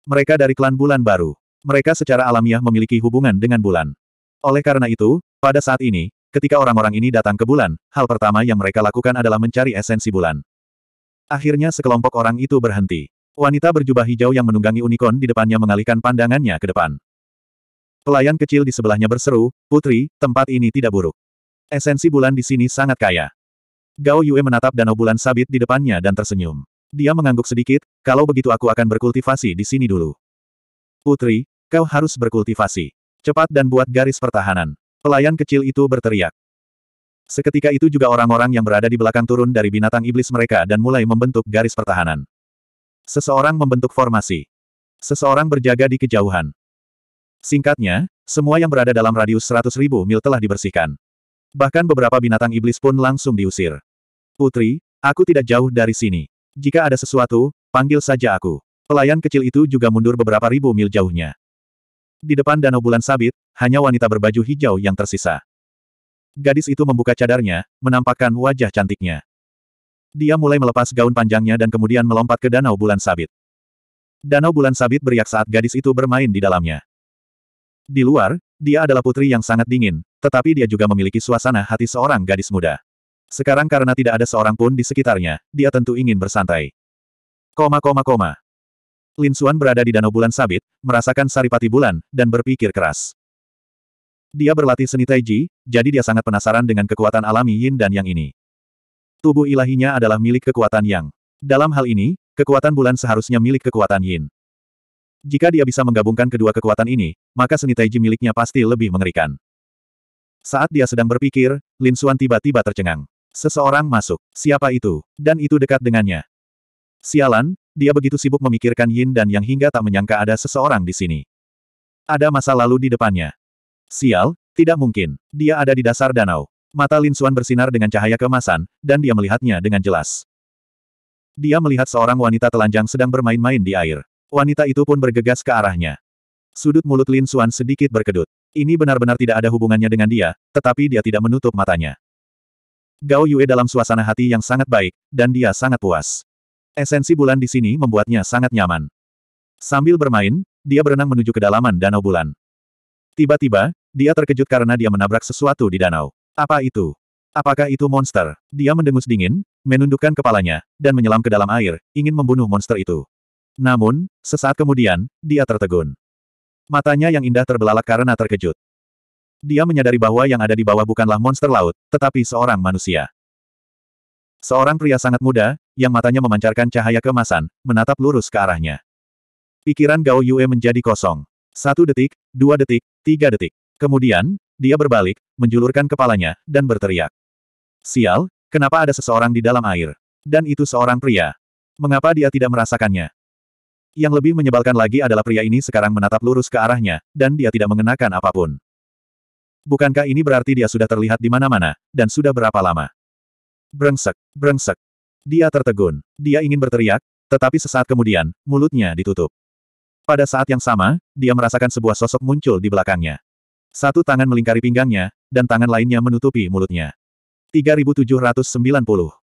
Mereka dari klan bulan baru. Mereka secara alamiah memiliki hubungan dengan bulan. Oleh karena itu, pada saat ini, ketika orang-orang ini datang ke bulan, hal pertama yang mereka lakukan adalah mencari esensi bulan. Akhirnya sekelompok orang itu berhenti. Wanita berjubah hijau yang menunggangi unicorn di depannya mengalihkan pandangannya ke depan. Pelayan kecil di sebelahnya berseru, Putri, tempat ini tidak buruk. Esensi bulan di sini sangat kaya. Gao Yue menatap danau bulan sabit di depannya dan tersenyum. Dia mengangguk sedikit, kalau begitu aku akan berkultivasi di sini dulu. Putri, kau harus berkultivasi. Cepat dan buat garis pertahanan. Pelayan kecil itu berteriak. Seketika itu juga orang-orang yang berada di belakang turun dari binatang iblis mereka dan mulai membentuk garis pertahanan. Seseorang membentuk formasi. Seseorang berjaga di kejauhan. Singkatnya, semua yang berada dalam radius 100 ribu mil telah dibersihkan. Bahkan beberapa binatang iblis pun langsung diusir. Putri, aku tidak jauh dari sini. Jika ada sesuatu, panggil saja aku. Pelayan kecil itu juga mundur beberapa ribu mil jauhnya. Di depan danau bulan sabit, hanya wanita berbaju hijau yang tersisa. Gadis itu membuka cadarnya, menampakkan wajah cantiknya. Dia mulai melepas gaun panjangnya dan kemudian melompat ke danau bulan sabit. Danau bulan sabit beriak saat gadis itu bermain di dalamnya. Di luar, dia adalah putri yang sangat dingin, tetapi dia juga memiliki suasana hati seorang gadis muda. Sekarang karena tidak ada seorang pun di sekitarnya, dia tentu ingin bersantai. Koma koma koma. Lin Suan berada di Danau Bulan Sabit, merasakan saripati bulan, dan berpikir keras. Dia berlatih seni Taiji, jadi dia sangat penasaran dengan kekuatan alami Yin dan Yang ini. Tubuh ilahinya adalah milik kekuatan Yang. Dalam hal ini, kekuatan bulan seharusnya milik kekuatan Yin. Jika dia bisa menggabungkan kedua kekuatan ini, maka seni Taiji miliknya pasti lebih mengerikan. Saat dia sedang berpikir, Lin Suan tiba-tiba tercengang. Seseorang masuk. Siapa itu? Dan itu dekat dengannya. Sialan, dia begitu sibuk memikirkan Yin dan Yang hingga tak menyangka ada seseorang di sini. Ada masa lalu di depannya. Sial, tidak mungkin. Dia ada di dasar danau. Mata Lin Xuan bersinar dengan cahaya kemasan, dan dia melihatnya dengan jelas. Dia melihat seorang wanita telanjang sedang bermain-main di air. Wanita itu pun bergegas ke arahnya. Sudut mulut Lin Xuan sedikit berkedut. Ini benar-benar tidak ada hubungannya dengan dia, tetapi dia tidak menutup matanya. Gao Yue dalam suasana hati yang sangat baik, dan dia sangat puas. Esensi bulan di sini membuatnya sangat nyaman. Sambil bermain, dia berenang menuju kedalaman danau bulan. Tiba-tiba, dia terkejut karena dia menabrak sesuatu di danau. Apa itu? Apakah itu monster? Dia mendengus dingin, menundukkan kepalanya, dan menyelam ke dalam air, ingin membunuh monster itu. Namun, sesaat kemudian, dia tertegun. Matanya yang indah terbelalak karena terkejut. Dia menyadari bahwa yang ada di bawah bukanlah monster laut, tetapi seorang manusia. Seorang pria sangat muda, yang matanya memancarkan cahaya kemasan, menatap lurus ke arahnya. Pikiran Gao Yue menjadi kosong. Satu detik, dua detik, tiga detik. Kemudian, dia berbalik, menjulurkan kepalanya, dan berteriak. Sial, kenapa ada seseorang di dalam air? Dan itu seorang pria. Mengapa dia tidak merasakannya? Yang lebih menyebalkan lagi adalah pria ini sekarang menatap lurus ke arahnya, dan dia tidak mengenakan apapun. Bukankah ini berarti dia sudah terlihat di mana-mana, dan sudah berapa lama? Brengsek, brengsek, dia tertegun. Dia ingin berteriak, tetapi sesaat kemudian, mulutnya ditutup. Pada saat yang sama, dia merasakan sebuah sosok muncul di belakangnya. Satu tangan melingkari pinggangnya, dan tangan lainnya menutupi mulutnya. 3790.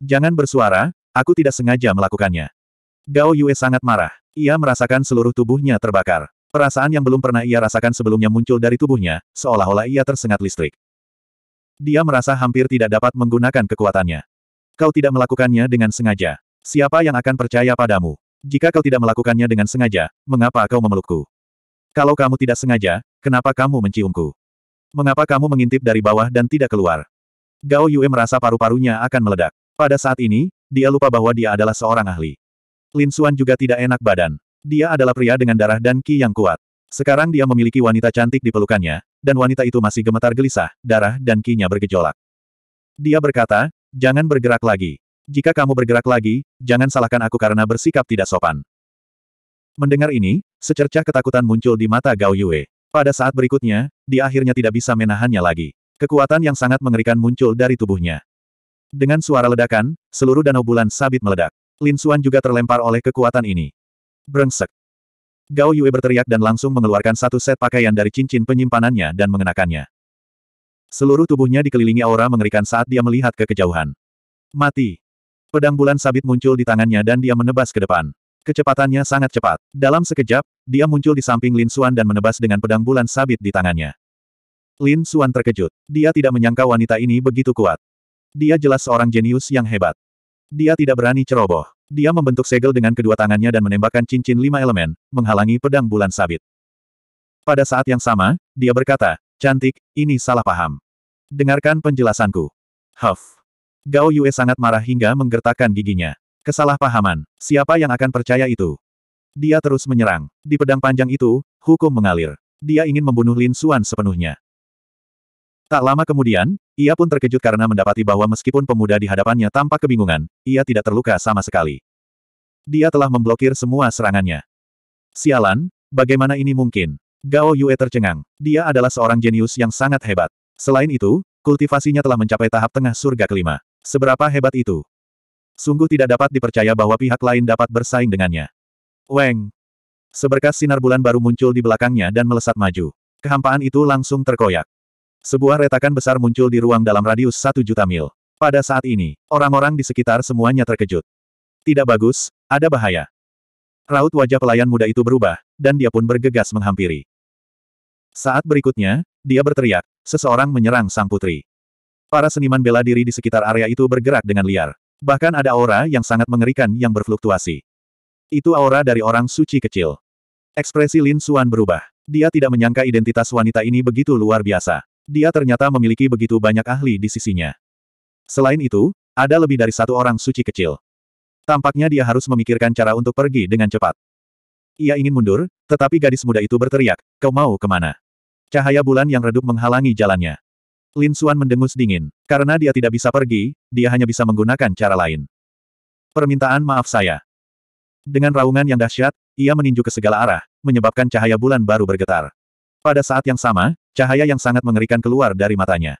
Jangan bersuara, aku tidak sengaja melakukannya. Gao Yue sangat marah. Ia merasakan seluruh tubuhnya terbakar. Perasaan yang belum pernah ia rasakan sebelumnya muncul dari tubuhnya, seolah-olah ia tersengat listrik. Dia merasa hampir tidak dapat menggunakan kekuatannya. Kau tidak melakukannya dengan sengaja. Siapa yang akan percaya padamu? Jika kau tidak melakukannya dengan sengaja, mengapa kau memelukku? Kalau kamu tidak sengaja, kenapa kamu menciumku? Mengapa kamu mengintip dari bawah dan tidak keluar? Gao Yue merasa paru-parunya akan meledak. Pada saat ini, dia lupa bahwa dia adalah seorang ahli. Lin Xuan juga tidak enak badan. Dia adalah pria dengan darah dan ki yang kuat. Sekarang dia memiliki wanita cantik di pelukannya, dan wanita itu masih gemetar gelisah, darah dan kinya bergejolak. Dia berkata, Jangan bergerak lagi. Jika kamu bergerak lagi, jangan salahkan aku karena bersikap tidak sopan. Mendengar ini, secercah ketakutan muncul di mata Gao Yue. Pada saat berikutnya, dia akhirnya tidak bisa menahannya lagi. Kekuatan yang sangat mengerikan muncul dari tubuhnya. Dengan suara ledakan, seluruh danau bulan sabit meledak. Lin Suan juga terlempar oleh kekuatan ini. Brengsek. Gao Yue berteriak dan langsung mengeluarkan satu set pakaian dari cincin penyimpanannya dan mengenakannya. Seluruh tubuhnya dikelilingi aura mengerikan saat dia melihat ke kejauhan. Mati. Pedang bulan sabit muncul di tangannya dan dia menebas ke depan. Kecepatannya sangat cepat. Dalam sekejap, dia muncul di samping Lin Suan dan menebas dengan pedang bulan sabit di tangannya. Lin Suan terkejut. Dia tidak menyangka wanita ini begitu kuat. Dia jelas seorang jenius yang hebat. Dia tidak berani ceroboh. Dia membentuk segel dengan kedua tangannya dan menembakkan cincin lima elemen, menghalangi pedang bulan sabit. Pada saat yang sama, dia berkata, Cantik, ini salah paham. Dengarkan penjelasanku. Huff. Gao Yue sangat marah hingga menggertakkan giginya. Kesalahpahaman. Siapa yang akan percaya itu? Dia terus menyerang. Di pedang panjang itu, hukum mengalir. Dia ingin membunuh Lin Xuan sepenuhnya. Tak lama kemudian, ia pun terkejut karena mendapati bahwa meskipun pemuda di hadapannya tampak kebingungan, ia tidak terluka sama sekali. Dia telah memblokir semua serangannya. Sialan, bagaimana ini mungkin? Gao Yue tercengang. Dia adalah seorang jenius yang sangat hebat. Selain itu, kultivasinya telah mencapai tahap tengah surga kelima. Seberapa hebat itu? Sungguh tidak dapat dipercaya bahwa pihak lain dapat bersaing dengannya. Weng! Seberkas sinar bulan baru muncul di belakangnya dan melesat maju. Kehampaan itu langsung terkoyak. Sebuah retakan besar muncul di ruang dalam radius satu juta mil. Pada saat ini, orang-orang di sekitar semuanya terkejut. Tidak bagus, ada bahaya. Raut wajah pelayan muda itu berubah, dan dia pun bergegas menghampiri. Saat berikutnya, dia berteriak, seseorang menyerang sang putri. Para seniman bela diri di sekitar area itu bergerak dengan liar. Bahkan ada aura yang sangat mengerikan yang berfluktuasi. Itu aura dari orang suci kecil. Ekspresi Lin Suan berubah. Dia tidak menyangka identitas wanita ini begitu luar biasa. Dia ternyata memiliki begitu banyak ahli di sisinya. Selain itu, ada lebih dari satu orang suci kecil. Tampaknya dia harus memikirkan cara untuk pergi dengan cepat. Ia ingin mundur, tetapi gadis muda itu berteriak, kau mau kemana? Cahaya bulan yang redup menghalangi jalannya. Lin Xuan mendengus dingin. Karena dia tidak bisa pergi, dia hanya bisa menggunakan cara lain. Permintaan maaf saya. Dengan raungan yang dahsyat, ia meninju ke segala arah, menyebabkan cahaya bulan baru bergetar. Pada saat yang sama, cahaya yang sangat mengerikan keluar dari matanya.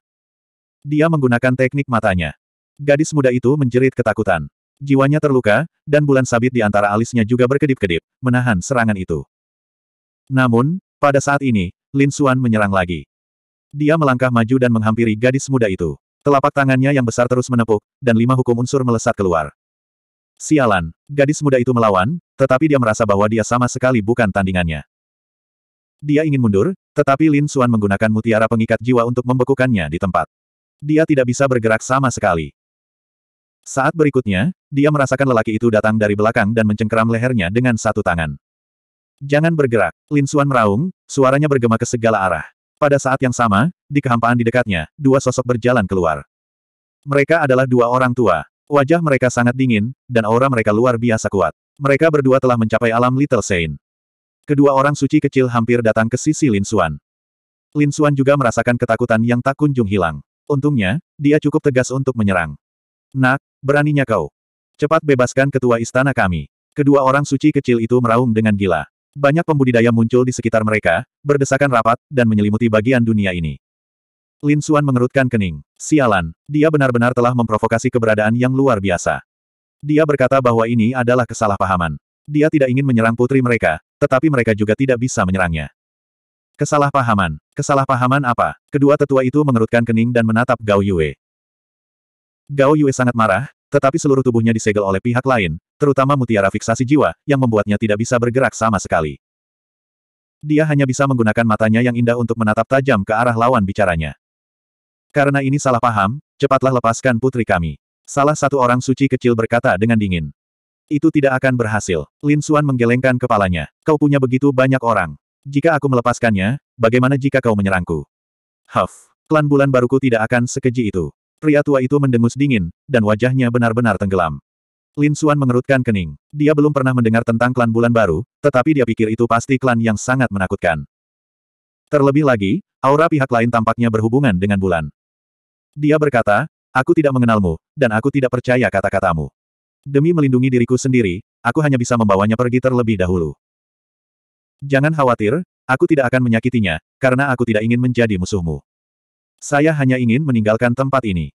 Dia menggunakan teknik matanya. Gadis muda itu menjerit ketakutan. Jiwanya terluka, dan bulan sabit di antara alisnya juga berkedip-kedip, menahan serangan itu. Namun, pada saat ini, Lin Xuan menyerang lagi. Dia melangkah maju dan menghampiri gadis muda itu. Telapak tangannya yang besar terus menepuk, dan lima hukum unsur melesat keluar. Sialan, gadis muda itu melawan, tetapi dia merasa bahwa dia sama sekali bukan tandingannya. Dia ingin mundur, tetapi Lin Xuan menggunakan mutiara pengikat jiwa untuk membekukannya di tempat. Dia tidak bisa bergerak sama sekali. Saat berikutnya, dia merasakan lelaki itu datang dari belakang dan mencengkeram lehernya dengan satu tangan. Jangan bergerak, Lin Xuan meraung, suaranya bergema ke segala arah. Pada saat yang sama, di kehampaan di dekatnya, dua sosok berjalan keluar. Mereka adalah dua orang tua. Wajah mereka sangat dingin, dan aura mereka luar biasa kuat. Mereka berdua telah mencapai alam Little Saint. Kedua orang suci kecil hampir datang ke sisi Lin Xuan. Lin Xuan juga merasakan ketakutan yang tak kunjung hilang. Untungnya, dia cukup tegas untuk menyerang. Nak, beraninya kau. Cepat bebaskan ketua istana kami. Kedua orang suci kecil itu meraung dengan gila. Banyak pembudidaya muncul di sekitar mereka, berdesakan rapat, dan menyelimuti bagian dunia ini. Lin Xuan mengerutkan kening. Sialan, dia benar-benar telah memprovokasi keberadaan yang luar biasa. Dia berkata bahwa ini adalah kesalahpahaman. Dia tidak ingin menyerang putri mereka, tetapi mereka juga tidak bisa menyerangnya. Kesalahpahaman. Kesalahpahaman apa? Kedua tetua itu mengerutkan kening dan menatap Gao Yue. Gao Yue sangat marah, tetapi seluruh tubuhnya disegel oleh pihak lain, terutama mutiara fiksasi jiwa, yang membuatnya tidak bisa bergerak sama sekali. Dia hanya bisa menggunakan matanya yang indah untuk menatap tajam ke arah lawan bicaranya. Karena ini salah paham, cepatlah lepaskan putri kami. Salah satu orang suci kecil berkata dengan dingin. Itu tidak akan berhasil. Lin Suan menggelengkan kepalanya. Kau punya begitu banyak orang. Jika aku melepaskannya, bagaimana jika kau menyerangku? Huff, klan bulan baruku tidak akan sekeji itu. Pria tua itu mendengus dingin, dan wajahnya benar-benar tenggelam. Lin Xuan mengerutkan kening. Dia belum pernah mendengar tentang klan bulan baru, tetapi dia pikir itu pasti klan yang sangat menakutkan. Terlebih lagi, aura pihak lain tampaknya berhubungan dengan bulan. Dia berkata, aku tidak mengenalmu, dan aku tidak percaya kata-katamu. Demi melindungi diriku sendiri, aku hanya bisa membawanya pergi terlebih dahulu. Jangan khawatir, aku tidak akan menyakitinya, karena aku tidak ingin menjadi musuhmu. Saya hanya ingin meninggalkan tempat ini.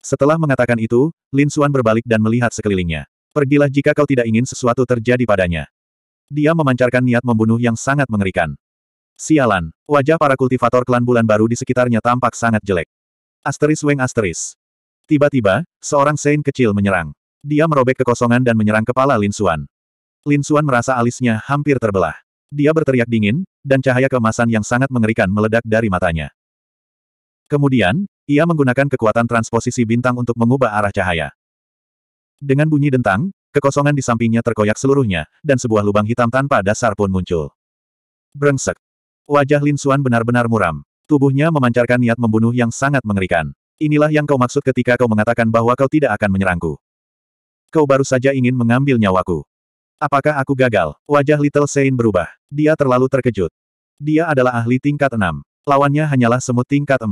Setelah mengatakan itu, Lin Suan berbalik dan melihat sekelilingnya. Pergilah jika kau tidak ingin sesuatu terjadi padanya. Dia memancarkan niat membunuh yang sangat mengerikan. Sialan, wajah para kultivator klan bulan baru di sekitarnya tampak sangat jelek. Asteris weng asteris. Tiba-tiba, seorang sein kecil menyerang. Dia merobek kekosongan dan menyerang kepala Lin Suan. Lin Suan merasa alisnya hampir terbelah. Dia berteriak dingin, dan cahaya kemasan yang sangat mengerikan meledak dari matanya. Kemudian, ia menggunakan kekuatan transposisi bintang untuk mengubah arah cahaya. Dengan bunyi dentang, kekosongan di sampingnya terkoyak seluruhnya, dan sebuah lubang hitam tanpa dasar pun muncul. Brengsek. Wajah Lin Suan benar-benar muram. Tubuhnya memancarkan niat membunuh yang sangat mengerikan. Inilah yang kau maksud ketika kau mengatakan bahwa kau tidak akan menyerangku. Kau baru saja ingin mengambil nyawaku. Apakah aku gagal? Wajah Little Sein berubah. Dia terlalu terkejut. Dia adalah ahli tingkat 6. Lawannya hanyalah semut tingkat 4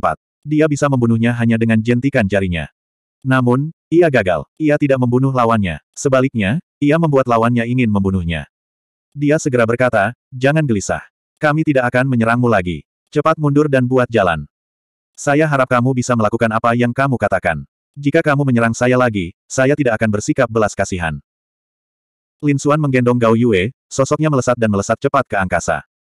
dia bisa membunuhnya hanya dengan jentikan jarinya. Namun, ia gagal. Ia tidak membunuh lawannya. Sebaliknya, ia membuat lawannya ingin membunuhnya. Dia segera berkata, jangan gelisah. Kami tidak akan menyerangmu lagi. Cepat mundur dan buat jalan. Saya harap kamu bisa melakukan apa yang kamu katakan. Jika kamu menyerang saya lagi, saya tidak akan bersikap belas kasihan. Lin Xuan menggendong Gao Yue, sosoknya melesat dan melesat cepat ke angkasa.